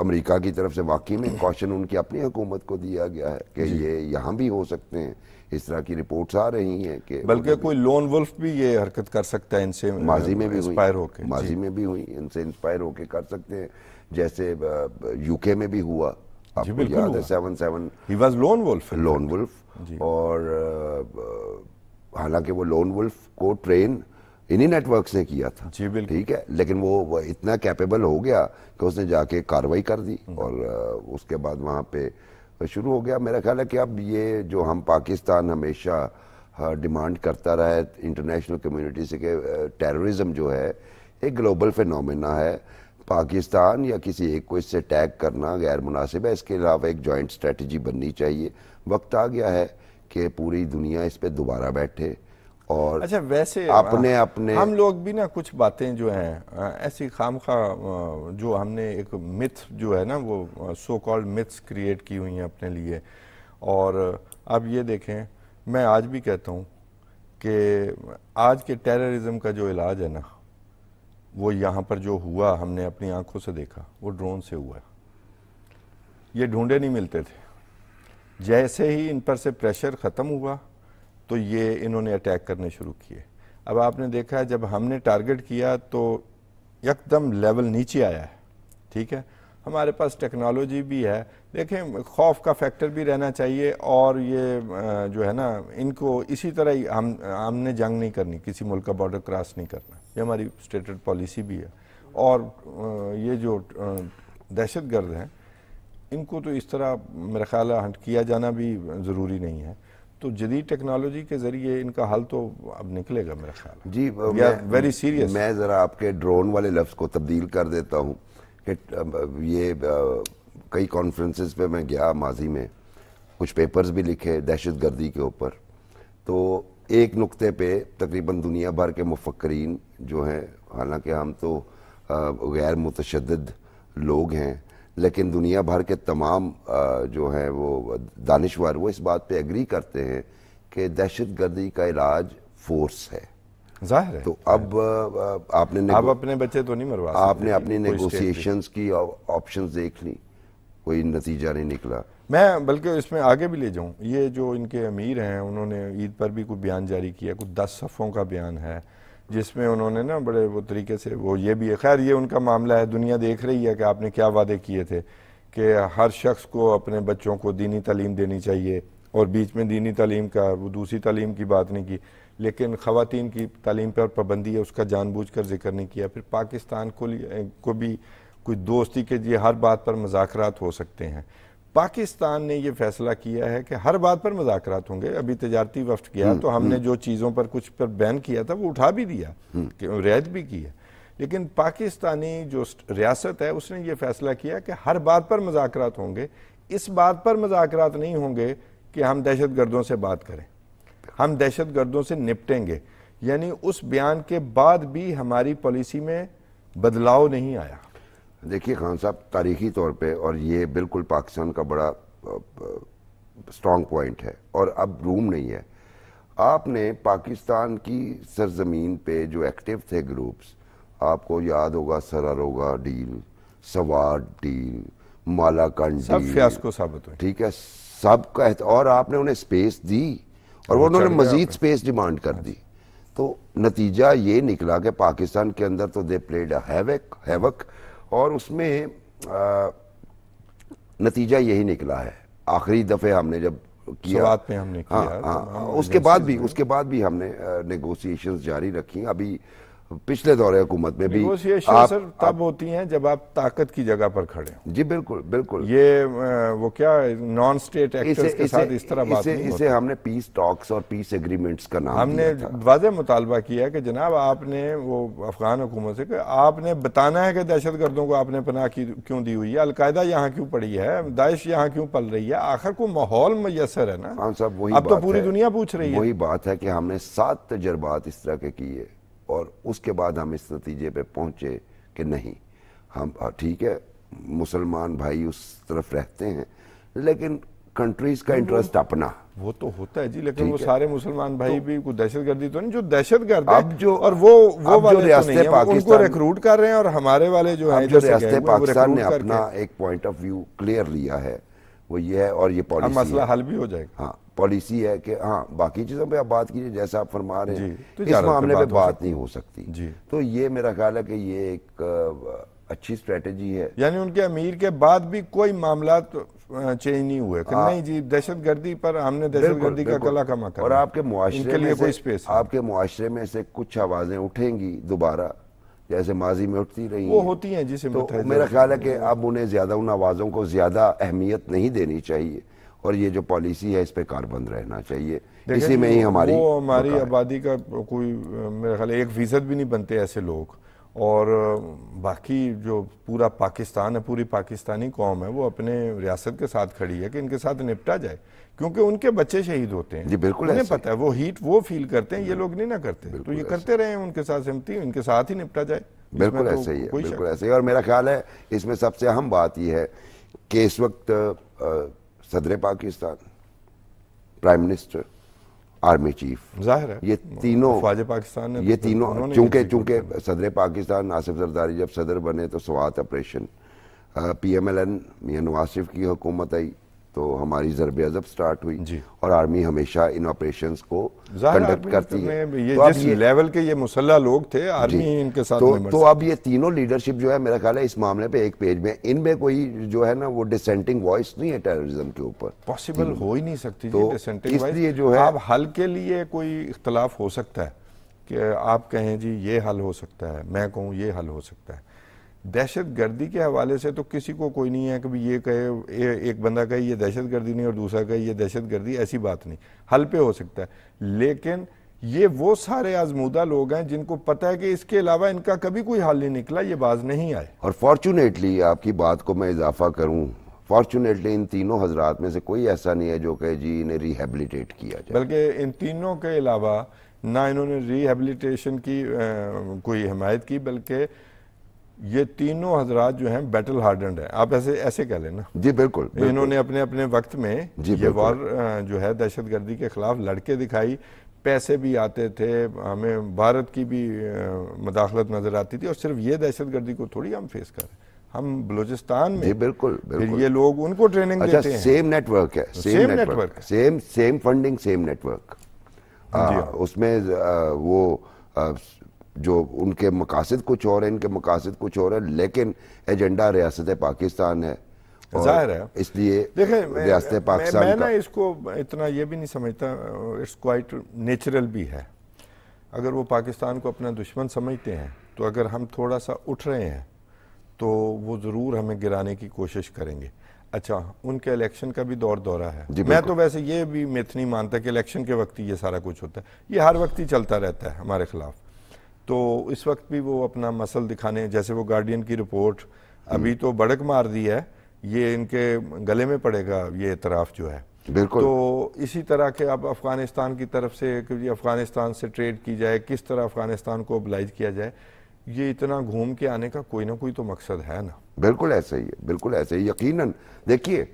अमेरिका की तरफ से वाकई में कौशन उनकी अपनी हुकूमत को दिया गया है कि ये यहाँ भी हो सकते हैं इस तरह की रिपोर्ट्स आ रही हैं कि बल्कि कोई लोन वुल्फ भी ये हरकत कर सकता है इनसे माजी में भी इंस्पायर होकर माजी में भी हुई इनसे इंस्पायर होकर कर सकते हैं जैसे यूके में भी हुआ और uh, uh, हालांकि वो लोन वुल्फ को ट्रेन इन्हीं नेटवर्क्स ने किया था जी बिल्कुल ठीक है लेकिन वो, वो इतना कैपेबल हो गया कि उसने जाके कार्रवाई कर दी हम्म। और uh, उसके बाद वहाँ पे शुरू हो गया मेरा ख्याल है कि अब ये जो हम पाकिस्तान हमेशा डिमांड करता रहा है इंटरनेशनल कम्युनिटी से कि टेररिज्म जो है एक ग्लोबल फिनोमेना है पाकिस्तान या किसी एक को इससे टैग करना गैर मुनासिब है इसके अलावा एक जॉइंट स्ट्रेटजी बननी चाहिए वक्त आ गया है कि पूरी दुनिया इस पर दोबारा बैठे और अच्छा वैसे अपने हाँ, अपने हम लोग भी ना कुछ बातें जो हैं हाँ, ऐसी खाम खा जो हमने एक मिथ जो है ना वो सो कॉल्ड मिथ्स क्रिएट की हुई हैं अपने लिए और अब ये देखें मैं आज भी कहता हूँ कि आज के टेररिज्म का जो इलाज है ना वो यहाँ पर जो हुआ हमने अपनी आंखों से देखा वो ड्रोन से हुआ ये ढूंढे नहीं मिलते थे जैसे ही इन पर से प्रेशर ख़त्म हुआ तो ये इन्होंने अटैक करने शुरू किए अब आपने देखा है जब हमने टारगेट किया तो एकदम लेवल नीचे आया है ठीक है हमारे पास टेक्नोलॉजी भी है देखें खौफ का फैक्टर भी रहना चाहिए और ये जो है ना इनको इसी तरह ही हम हमने जंग नहीं करनी किसी मुल्क का बॉर्डर क्रॉस नहीं करना ये हमारी स्टेटेड पॉलिसी भी है और ये जो दहशत गर्द हैं इनको तो इस तरह मेरा ख्याल हंट किया जाना भी ज़रूरी नहीं है तो जदीद टेक्नोलॉजी के ज़रिए इनका हल तो अब निकलेगा मेरा ख्याल जी वेरी सीरियस मैं ज़रा आपके ड्रोन वाले लफ्ज़ को तब्दील कर देता हूँ कि ये कई कॉन्फ्रेंसेस पे मैं गया माजी में कुछ पेपर्स भी लिखे दहशत गर्दी के ऊपर तो एक नुक्ते पे तकरीबन दुनिया भर के मुफक्रीन जो हैं हालांकि हम तो गैर मुतशद लोग हैं लेकिन दुनिया भर के तमाम जो हैं वो दानश्वर वो इस बात पे एग्री करते हैं कि दहशत गर्दी का इलाज फोर्स है जाहिर है तो अब आपने आप अपने बच्चे तो नहीं मरवा आपने अपनी नेगोशिएशंस की ऑप्शंस देख ली कोई नतीजा नहीं निकला मैं बल्कि इसमें आगे भी ले जाऊँ ये जो इनके अमीर हैं उन्होंने ईद पर भी कोई बयान जारी किया कुछ दस सफ़ों का बयान है जिसमें उन्होंने ना बड़े वो तरीके से वो ये भी है खैर ये उनका मामला है दुनिया देख रही है कि आपने क्या वादे किए थे कि हर शख्स को अपने बच्चों को दीनी तलीम देनी चाहिए और बीच में दीनी तलीम का वो दूसरी तलीम की बात नहीं की लेकिन ख़वान की तलीम पर पाबंदी है उसका जानबूझ कर जिक्र नहीं किया फिर पाकिस्तान को को भी कुछ दोस्ती के लिए हर बात पर मजाक हो सकते हैं पाकिस्तान ने यह फैसला किया है कि हर बात पर मुजात होंगे अभी तजारती वफ्त गया हम्म, तो हमने हम्म। जो चीज़ों पर कुछ पर बैन किया था वो उठा भी दिया हम्म। रियायत भी की है लेकिन पाकिस्तानी जो रियासत है उसने ये फैसला किया कि हर बात पर मुजात होंगे इस बात पर मुजात नहीं होंगे कि हम दहशत गर्दों से बात करें हम दहशत गर्दों से निपटेंगे यानी उस बयान के बाद भी हमारी पॉलिसी में बदलाव नहीं आया देखिए खान साहब तारीखी तौर पे और ये बिल्कुल पाकिस्तान का बड़ा स्ट्रॉन्ग पॉइंट है और अब रूम नहीं है आपने पाकिस्तान की सरजमीन पे जो एक्टिव थे ग्रुप्स आपको याद होगा सरारोगा डील सवार डील मालाकंड सब फियास्को साबित हुए ठीक है सब का और आपने उन्हें स्पेस दी और वो उन्होंने मजीद स्पेस डिमांड कर दी तो नतीजा ये निकला कि पाकिस्तान के अंदर तो दे प्लेड हैवक हैवक और उसमें आ, नतीजा यही निकला है आखिरी दफ़े हमने जब किया में हमने हाँ, किया हाँ, हाँ, उसके बाद भी उसके बाद भी हमने नेगोशिएशंस जारी रखी अभी पिछले दौरे हुकूमत में भी आप, सर तब आप, होती हैं जब आप ताकत की जगह पर खड़े हो जी बिल्कुल बिल्कुल ये वो क्या नॉन स्टेट एक्टर्स के इसे, साथ इस तरह इसे, बात इसे, इसे हमने पीस टॉक्स और पीस एग्रीमेंट्स का नाम हमने वाज मुतालबा किया कि जनाब आपने वो अफगान हुकूमत से कि आपने बताना है कि दहशत गर्दों को आपने पनाह की क्यों दी हुई है अलकायदा यहाँ क्यों पड़ी है दाइश यहाँ क्यों पल रही है आखिर को माहौल मैसर है ना साहब वही अब तो पूरी दुनिया पूछ रही है वही बात है कि हमने सात तजर्बात इस तरह के किए और उसके बाद हम इस नतीजे पे पहुँचे कि नहीं हम ठीक है मुसलमान भाई उस तरफ रहते हैं लेकिन कंट्रीज का इंटरेस्ट अपना वो तो होता है जी लेकिन वो सारे मुसलमान भाई तो, भी कुछ दहशत गर्दी तो नहीं जो दहशत गर्द अब जो और वो वो वाले जो तो नहीं है, पाकिस्तान रिक्रूट कर रहे हैं और हमारे वाले जो हैं जो रियासत पाकिस्तान ने अपना एक पॉइंट ऑफ व्यू क्लियर लिया है वो ये है और ये पॉलिसी मसला हल भी हो जाएगा हाँ पॉलिसी है कि हाँ बाकी चीज़ों पे आप बात कीजिए जैसा आप फरमा रहे हैं तो इस मामले पे बात, तो बात नहीं हो सकती तो ये मेरा ख्याल है कि ये एक अच्छी स्ट्रेटजी है यानी उनके अमीर के बाद भी कोई मामला तो चेंज नहीं हुए कि हाँ। नहीं जी दहशत गर्दी पर हमने दहशत गर्दी का कला कमा कर और आपके मुआरे लिए कोई स्पेस आपके मुआरे में से कुछ आवाज़ें उठेंगी दोबारा जैसे माजी में उठती रही वो होती हैं जिसे तो मेरा ख्याल है कि अब उन्हें ज़्यादा उन आवाज़ों को ज़्यादा अहमियत नहीं देनी चाहिए और ये जो पॉलिसी है इस पर कारबंद रहना चाहिए इसी में ही हमारी वो हमारी आबादी का कोई मेरा ख्याल एक फीसद भी नहीं बनते ऐसे लोग और बाकी जो पूरा पाकिस्तान है पूरी पाकिस्तानी कौम है वो अपने रियासत के साथ खड़ी है कि इनके साथ निपटा जाए क्योंकि उनके बच्चे शहीद होते हैं जी बिल्कुल उन्हें पता है वो हीट वो फील करते हैं ये लोग नहीं ना करते तो ये करते रहे हैं उनके साथ सहमति इनके साथ ही निपटा जाए बिल्कुल तो ऐसे ही है बिल्कुल ऐसे ही और मेरा ख्याल है इसमें सबसे अहम बात यह है कि इस वक्त सदर Pakistan prime minister army chief जाहिर है ये तीनों फौज तो पाकिस्तान ने ये तो तीनों चूंकि चूंकि सदर पाकिस्तान आसिफ जरदारी जब सदर बने तो Swat operation P M L N मियाँ नवासिफ की हुकूमत आई तो हमारी ज़रब अजब स्टार्ट हुई और आर्मी हमेशा इन ऑपरेशन को कंडक्ट करती है ये तो जिस ये, लेवल के ये मुसल्ला लोग थे आर्मी इनके साथ तो, तो अब ये तीनों लीडरशिप जो है मेरा ख्याल है इस मामले पे एक पेज में इनमें कोई जो है ना वो डिसेंटिंग वॉइस नहीं है टेररिज्म के ऊपर पॉसिबल हो ही नहीं सकती तो इसलिए जो है अब हल के लिए कोई इख्तलाफ हो सकता है कि आप कहें जी ये हल हो सकता है मैं कहूँ ये हल हो सकता है दहशत गर्दी के हवाले से तो किसी को कोई नहीं है कभी ये कहे ए, एक बंदा कहे ये दहशत गर्दी नहीं और दूसरा कहे ये दहशत गर्दी ऐसी बात नहीं हल पे हो सकता है लेकिन ये वो सारे आजमूदा लोग हैं जिनको पता है कि इसके अलावा इनका कभी कोई हल नहीं निकला ये बाज नहीं आए और फॉर्चुनेटली आपकी बात को मैं इजाफा करूँ फॉर्चुनेटली इन तीनों हजरात में से कोई ऐसा नहीं है जो कहे जी इन्हें रिहेबिलिटेट किया जाए बल्कि इन तीनों के अलावा ना इन्होंने रिहेबिलिटेशन की आ, कोई हमायत की बल्कि ये तीनों हजरात जो हैं बैटल हार्डेंड हैं आप ऐसे ऐसे कह लेना जी बिल्कुल, इन्होंने अपने अपने वक्त में जी ये वॉर जो है गर्दी के खिलाफ लड़के दिखाई पैसे भी आते थे हमें भारत की भी मदाखलत नज़र आती थी और सिर्फ ये दहशत गर्दी को थोड़ी हम फेस कर हम बलोचिस्तान में जी बिल्कुल, बिल्कुल फिर ये लोग उनको ट्रेनिंग अच्छा, देते हैं सेम नेटवर्क है same network same same funding same network उसमें वो जो उनके मकासद कुछ और हैं इनके मकासद कुछ और हैं लेकिन एजेंडा रियासत पाकिस्तान है जाहिर है इसलिए देखें रियासत पाकिस्तान मैं, मैं ना इसको इतना ये भी नहीं समझता इट्स क्वाइट नेचुरल भी है अगर वो पाकिस्तान को अपना दुश्मन समझते हैं तो अगर हम थोड़ा सा उठ रहे हैं तो वो ज़रूर हमें गिराने की कोशिश करेंगे अच्छा उनके इलेक्शन का भी दौर दौरा है मैं तो वैसे ये भी मिथ नहीं मानता कि इलेक्शन के वक्त ही ये सारा कुछ होता है ये हर वक्त ही चलता रहता है हमारे खिलाफ तो इस वक्त भी वो अपना मसल दिखाने जैसे वो गार्डियन की रिपोर्ट अभी हम्म। तो बड़क मार दी है ये इनके गले में पड़ेगा ये इतराफ़ जो है बिल्कुल तो इसी तरह के अब अफ़गानिस्तान की तरफ से कि अफ़गानिस्तान से ट्रेड की जाए किस तरह अफ़गानिस्तान को अबलाइज किया जाए ये इतना घूम के आने का कोई ना कोई तो मकसद है ना बिल्कुल ऐसा ही है बिल्कुल ऐसा ही यकीन देखिए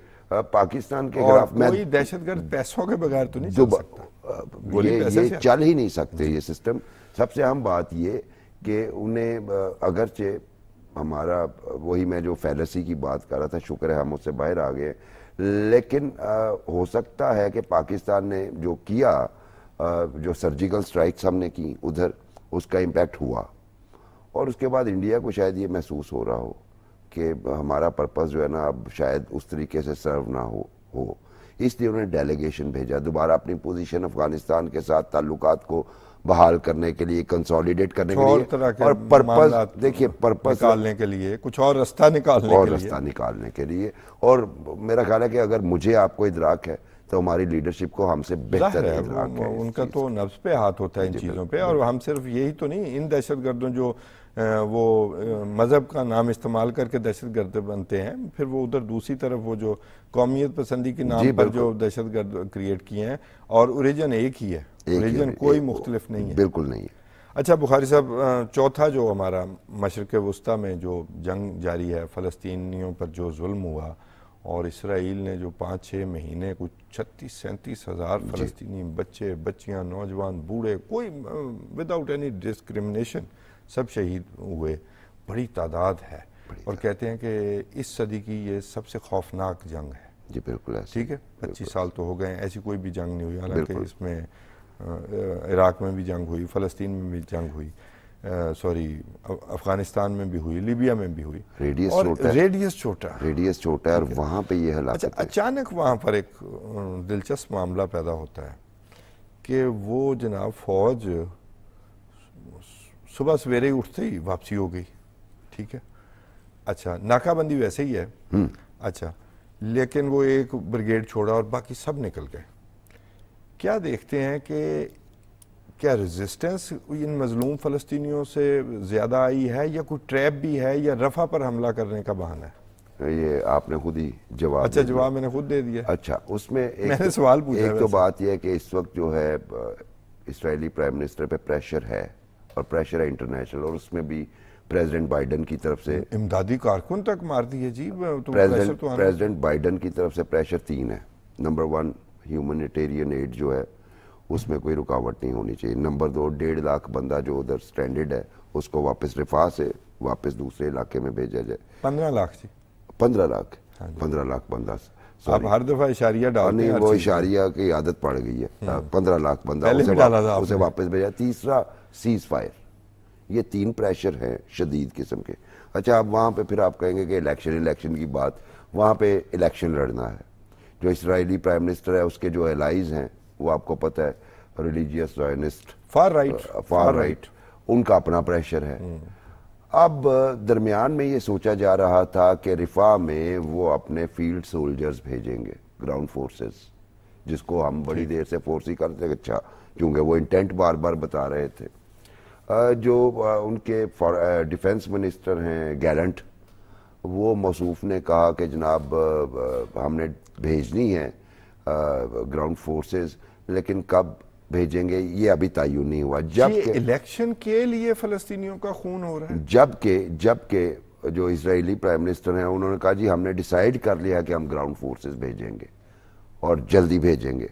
पाकिस्तान के खिलाफ मैं दहशतगर्द पैसों के बगैर तो नहीं चल सकता ये, ये चल ही नहीं सकते ये सिस्टम सबसे अहम बात ये कि उन्हें अगरचे हमारा वही मैं जो फैलसी की बात कर रहा था शुक्र है हम उससे बाहर आ गए लेकिन हो सकता है कि पाकिस्तान ने जो किया जो सर्जिकल स्ट्राइक्स हमने की उधर उसका इम्पैक्ट हुआ और उसके बाद इंडिया को शायद ये महसूस हो रहा हो कि हमारा पर्पस जो है ना अब शायद उस तरीके से सर्व ना हो हो इसलिए उन्होंने डेलीगेशन भेजा दोबारा अपनी पोजीशन अफगानिस्तान के साथ ताल्लुकात को बहाल करने के लिए कंसोलिडेट करने के लिए और पर्पस देखिए पर्पस निकालने के लिए कुछ और रास्ता निकालने और रास्ता निकालने के लिए और मेरा ख्याल है कि अगर मुझे आपको इधराक है तो हमारी लीडरशिप को हमसे बेहतर है, है उनका तो नफ्स पे हाथ होता है इन चीज़ों पे और हम सिर्फ यही तो नहीं इन दहशत गर्दों जो वो मज़हब का नाम इस्तेमाल करके दहशत गर्द बनते हैं फिर वो उधर दूसरी तरफ वो जो कौमियत पसंदी के नाम पर जो दहशत गर्द क्रिएट किए हैं और ओरिजन एक ही है रीजन कोई मुख्तलिफ नहीं है बिल्कुल नहीं है अच्छा बुखारी साहब चौथा जो हमारा मशरक़ वस्ती में जो जंग जारी है फ़लस्तीनियों पर जो जुल्म हुआ और इसराइल ने जो पाँच छः महीने कुछ छत्तीस सैंतीस हज़ार फ़लस्तनी बच्चे बच्चियाँ नौजवान बूढ़े कोई विदाउट एनी डिस्क्रमिनेशन सब शहीद हुए बड़ी तादाद है बड़ी और कहते हैं कि इस सदी की ये सबसे खौफनाक जंग है जी बिल्कुल ठीक है पच्चीस साल तो हो गए ऐसी कोई भी जंग नहीं हुई हालांकि इसमें इराक़ में भी जंग हुई फ़लस्तीन में भी जंग हुई सॉरी अफगानिस्तान में भी हुई लीबिया में भी हुई रेडियस छोटा रेडियस छोटा रेडियस छोटा और वहाँ पे ये हालात अच्छा, अचानक वहाँ पर एक दिलचस्प मामला पैदा होता है कि वो जनाब फौज सुबह सवेरे ही उठते ही वापसी हो गई ठीक है अच्छा नाकाबंदी वैसे ही है हम्म। अच्छा लेकिन वो एक ब्रिगेड छोड़ा और बाकी सब निकल गए क्या देखते हैं कि क्या रेजिस्टेंस इन मजलूम फ़लस्तियों से ज़्यादा आई है या कोई ट्रैप भी है या रफ़ा पर हमला करने का बहाना है तो ये आपने खुद ही जवाब अच्छा जवाब मैंने खुद दे दिया अच्छा उसमें एक मैंने सवाल पूछा एक तो बात यह है कि इस वक्त जो है इसराइली प्राइम मिनिस्टर पे प्रेशर है और प्रेशर है इंटरनेशनल और उसमें भी प्रेसिडेंट बाइडन की तरफ से इमदादी कारकुन तक मार दी है जी तो प्रेसिडेंट तो बाइडन की तरफ से प्रेशर तीन है नंबर वन ह्यूमनिटेरियन एड जो है उसमें कोई रुकावट नहीं होनी चाहिए नंबर दो डेढ़ लाख बंदा जो उधर स्टैंडर्ड है उसको वापस रिफा से वापस दूसरे इलाके में भेजा जाए पंद्रह लाख जी पंद्रह लाख हाँ पंद्रह लाख बंदा आप हर दफा इशारिया डाल नहीं वो इशारिया की आदत पड़ गई है हाँ। पंद्रह लाख बंदा उसे, उसे वापस भेजा तीसरा सीज फायर ये तीन प्रेशर हैं शदीद किस्म के अच्छा आप वहां पे फिर आप कहेंगे कि इलेक्शन इलेक्शन की बात वहां पे इलेक्शन लड़ना है जो इसराइली प्राइम मिनिस्टर है उसके जो एलाइज हैं वो आपको पता है religious Zionist far right far right उनका अपना प्रेशर है hmm. अब uh, दरमियान में ये सोचा जा रहा था कि रिफा में वो अपने फील्ड सोल्जर्स भेजेंगे ग्राउंड फोर्सेस जिसको हम बड़ी देर से फोर्स ही करते अच्छा क्योंकि वो इंटेंट बार बार बता रहे थे जो uh, उनके डिफेंस मिनिस्टर uh, हैं गैलेंट वो मसूफ ने कहा कि जनाब हमने भेजनी है ग्राउंड फोर्सेस लेकिन कब भेजेंगे ये अभी तयन नहीं हुआ जब इलेक्शन के लिए फलस्तियों का खून हो रहा है जबकि जबकि जो इसराइली प्राइम मिनिस्टर हैं उन्होंने कहा जी हमने डिसाइड कर लिया कि हम ग्राउंड फोर्सेस भेजेंगे और जल्दी भेजेंगे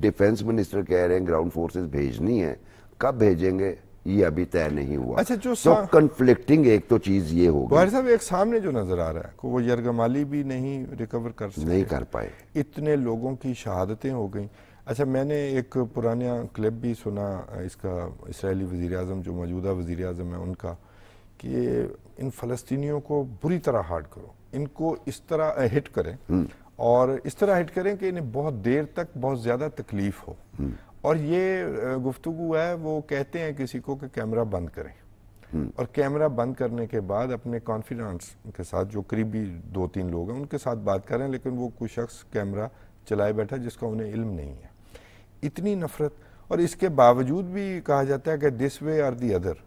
डिफेंस मिनिस्टर कह रहे हैं ग्राउंड फोर्सेस भेजनी है कब भेजेंगे ये अभी तय नहीं हुआ अच्छा जो तो कंफ्लिक्टिंग एक तो चीज ये होगी साहब एक सामने जो नजर आ रहा है वो यरगमाली भी नहीं रिकवर कर सके नहीं कर पाए इतने लोगों की शहादतें हो गई अच्छा मैंने एक पुराना क्लिप भी सुना इसका इसराइली वज़ी अजम जो मौजूदा वज़ी अजम है उनका कि इन फ़लस्तियों को बुरी तरह हार्ड करो इनको इस तरह हिट करें हम्म। और इस तरह हिट करें कि इन्हें बहुत देर तक बहुत ज़्यादा तकलीफ़ हो हम्म। और ये गुफ्तु है वो कहते हैं किसी को कि कैमरा बंद करें हम्म। और कैमरा बंद करने के बाद अपने कॉन्फिडेंस के साथ जो करीबी दो तीन लोग हैं उनके साथ बात करें लेकिन वो कोई शख्स कैमरा चलाए बैठा जिसका उन्हें इल्म नहीं है इतनी नफरत और इसके बावजूद भी कहा जाता है कि this way or the other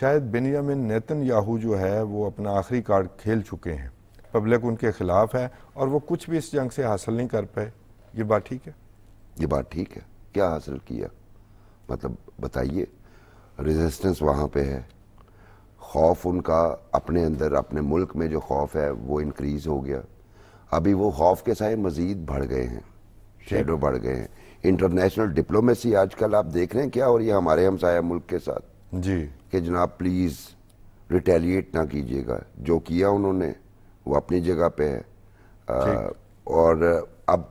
शायद बेनियामिन नेतन याहू जो है वो अपना आखिरी कार्ड खेल चुके हैं पब्लिक उनके खिलाफ है और वो कुछ भी इस जंग से हासिल नहीं कर पाए ये बात ठीक है ये बात ठीक है क्या हासिल किया मतलब बताइए रेजिस्टेंस वहाँ पे है खौफ उनका अपने अंदर अपने मुल्क में जो खौफ है वो इनक्रीज़ हो गया अभी वो खौफ के साथ मज़ीद बढ़ गए हैं शेडो बढ़ गए हैं इंटरनेशनल डिप्लोमेसी आजकल आप देख रहे हैं क्या और ये हमारे हमसाया मुल्क के साथ जी कि जनाब प्लीज़ रिटेलिएट ना कीजिएगा जो किया उन्होंने वो अपनी जगह पे है आ, और अब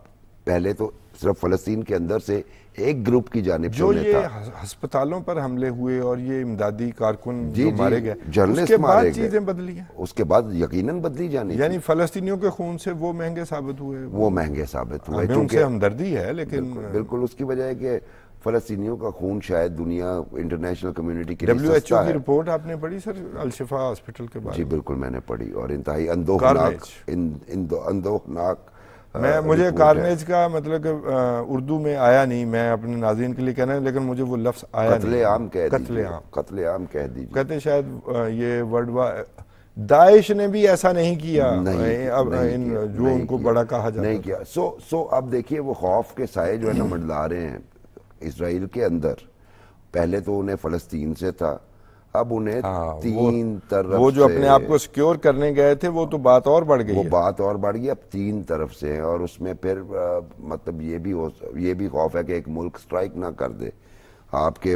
पहले तो सिर्फ फ़लस्तीन के अंदर से एक ग्रुप की जानब जो ये हस्पतालों पर हमले हुए और ये इमदादी कारकुन जी, जो मारे गए उसके बाद चीजें बदली हैं उसके बाद यकीनन बदली जानी यानी फलस्तीनियों के खून से वो महंगे साबित हुए वो महंगे साबित हुए क्योंकि हमदर्दी है लेकिन बिल्कुल उसकी वजह है कि फलस्तीनियों का खून शायद दुनिया इंटरनेशनल कम्युनिटी की लिए सस्ता की रिपोर्ट आपने पढ़ी सर अलशिफा हॉस्पिटल के बारे जी बिल्कुल मैंने पढ़ी और इंतहाई अंदोहनाक अंदोहनाक मैं मुझे कार्नेज का मतलब उर्दू में आया नहीं मैं अपने नाजीन के लिए कहना है लेकिन मुझे वो लफ्ज़ आया कत्ले आम कह कत्ले आम कत्ले आम कह दीजिए कहते शायद ये वर्ल्ड वा दाइश ने भी ऐसा नहीं किया नहीं, अब नहीं इन किया, जो नहीं उनको किया, बड़ा कहा जाता नहीं किया सो सो अब देखिए वो खौफ के साए जो है ना मंडला रहे हैं इसराइल के अंदर पहले तो उन्हें फ़लस्तीन से था अब उन्हें हाँ, तीन तरफ वो जो अपने आप को सिक्योर करने गए थे वो तो बात और बढ़ गई वो बात और बढ़ गई अब तीन तरफ से है और उसमें फिर मतलब ये भी हो ये भी खौफ है कि एक मुल्क स्ट्राइक ना कर दे आपके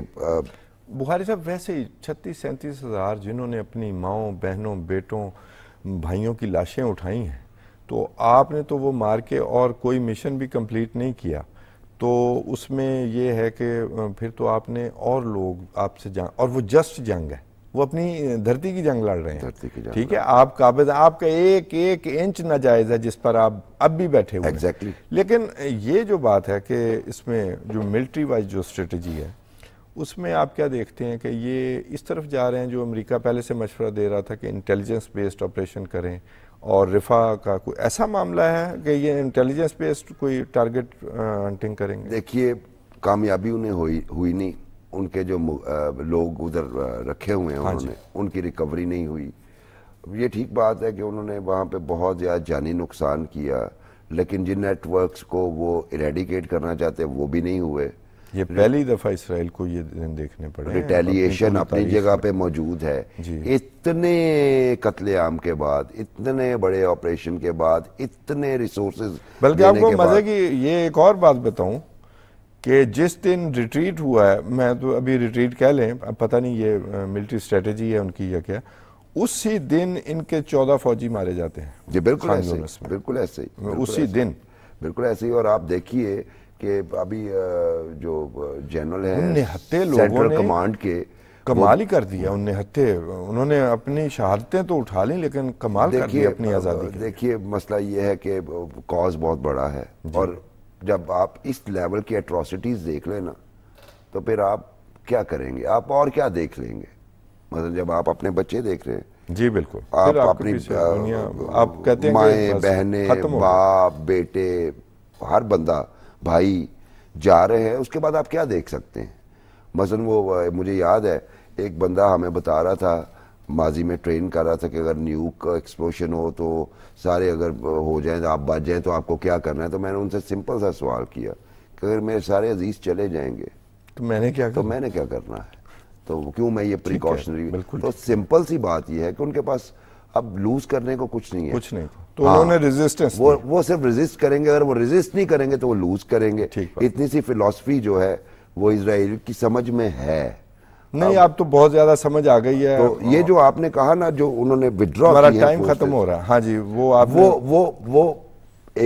बुखारी साहब वैसे ही छत्तीस सैंतीस हज़ार जिन्होंने अपनी माओ बहनों बेटों भाइयों की लाशें उठाई हैं तो आपने तो वो मार के और कोई मिशन भी कंप्लीट नहीं किया तो उसमें ये है कि फिर तो आपने और लोग आपसे जंग और वो जस्ट जंग है वो अपनी धरती की जंग लड़ रहे हैं धरती की जंग ठीक है आप काबिज आपका एक एक इंच नाजायज है जिस पर आप अब भी बैठे हुए एग्जैक्टली exactly. लेकिन ये जो बात है कि इसमें जो मिलिट्री वाइज जो स्ट्रेटजी है उसमें आप क्या देखते हैं कि ये इस तरफ जा रहे हैं जो अमेरिका पहले से मशवरा दे रहा था कि इंटेलिजेंस बेस्ड ऑपरेशन करें और रिफा का कोई ऐसा मामला है कि ये इंटेलिजेंस बेस्ड कोई टारगेट हंटिंग करेंगे देखिए कामयाबी उन्हें हुई हुई नहीं उनके जो आ, लोग उधर रखे हुए हैं हाँ उन्होंने उनकी रिकवरी नहीं हुई ये ठीक बात है कि उन्होंने वहाँ पे बहुत ज़्यादा जानी नुकसान किया लेकिन जिन नेटवर्क्स को वो इरेडिकेट करना चाहते वो भी नहीं हुए ये पहली दफा इसराइल को ये दिन देखने पड़े रिटेलिएशन अपनी जगह पे मौजूद है इतने कत्लेआम के बाद इतने बड़े ऑपरेशन के बाद इतने रिसोर्सेज बल्कि आपको मजे की ये एक और बात बताऊं कि जिस दिन रिट्रीट हुआ है मैं तो अभी रिट्रीट कह लें अब पता नहीं ये मिलिट्री स्ट्रेटजी है उनकी या क्या उसी दिन इनके चौदह फौजी मारे जाते हैं जी बिल्कुल ऐसे बिल्कुल ऐसे ही उसी दिन बिल्कुल ऐसे ही और आप देखिए कि अभी जो जनरल है ने कमांड के कमाल ही कर दिया उनने हत्ते उन्होंने अपनी शहादतें तो उठा ली लेकिन कमाल कर दिया अपनी आज़ादी देखिए मसला ये है कि कॉज बहुत बड़ा है और जब आप इस लेवल की एट्रोसिटीज देख लेना तो फिर आप क्या करेंगे आप और क्या देख लेंगे मतलब जब आप अपने बच्चे देख रहे हैं जी बिल्कुल आप अपनी आप कहते हैं माए बहने बाप बेटे हर बंदा भाई जा रहे हैं उसके बाद आप क्या देख सकते हैं मसन वो मुझे याद है एक बंदा हमें बता रहा था माजी में ट्रेन कर रहा था कि अगर न्यूक का एक्सप्लोशन हो तो सारे अगर हो जाएं आप बच जाएं तो आपको क्या करना है तो मैंने उनसे सिंपल सा सवाल किया कि अगर मेरे सारे अजीज चले जाएंगे तो मैंने क्या तो मैंने क्या करना है तो क्यों मैं ये प्रिकॉशनरी तो सिंपल सी बात यह है कि उनके पास अब लूज करने को कुछ नहीं है कुछ नहीं तो हाँ, उन्होंने रेजिस्टेंस वो वो सिर्फ रेजिस्ट करेंगे अगर वो रेजिस्ट नहीं करेंगे तो वो लूज करेंगे इतनी सी फिलोसफी जो है वो इसराइल की समझ में है नहीं आप तो बहुत ज्यादा समझ आ गई है तो ये जो आपने कहा ना जो उन्होंने विड्रॉ हमारा टाइम खत्म हो रहा है हाँ जी वो आप वो वो वो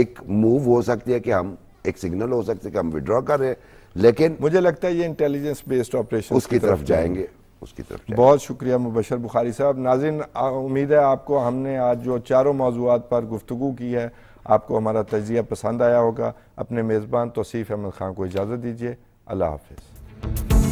एक मूव हो सकती है कि हम एक सिग्नल हो सकते हैं कि हम विड्रॉ कर रहे हैं लेकिन मुझे लगता है ये इंटेलिजेंस बेस्ड ऑपरेशन उसकी तरफ जाएंगे उसकी तरफ बहुत शुक्रिया मुबशर बुखारी साहब नाजिन उम्मीद है आपको हमने आज जो चारों मौजूद पर गुफ्तु की है आपको हमारा तजिया पसंद आया होगा अपने मेज़बान तोसीफ़ अहमद ख़ान को इजाज़त दीजिए अल्लाह हाफिज़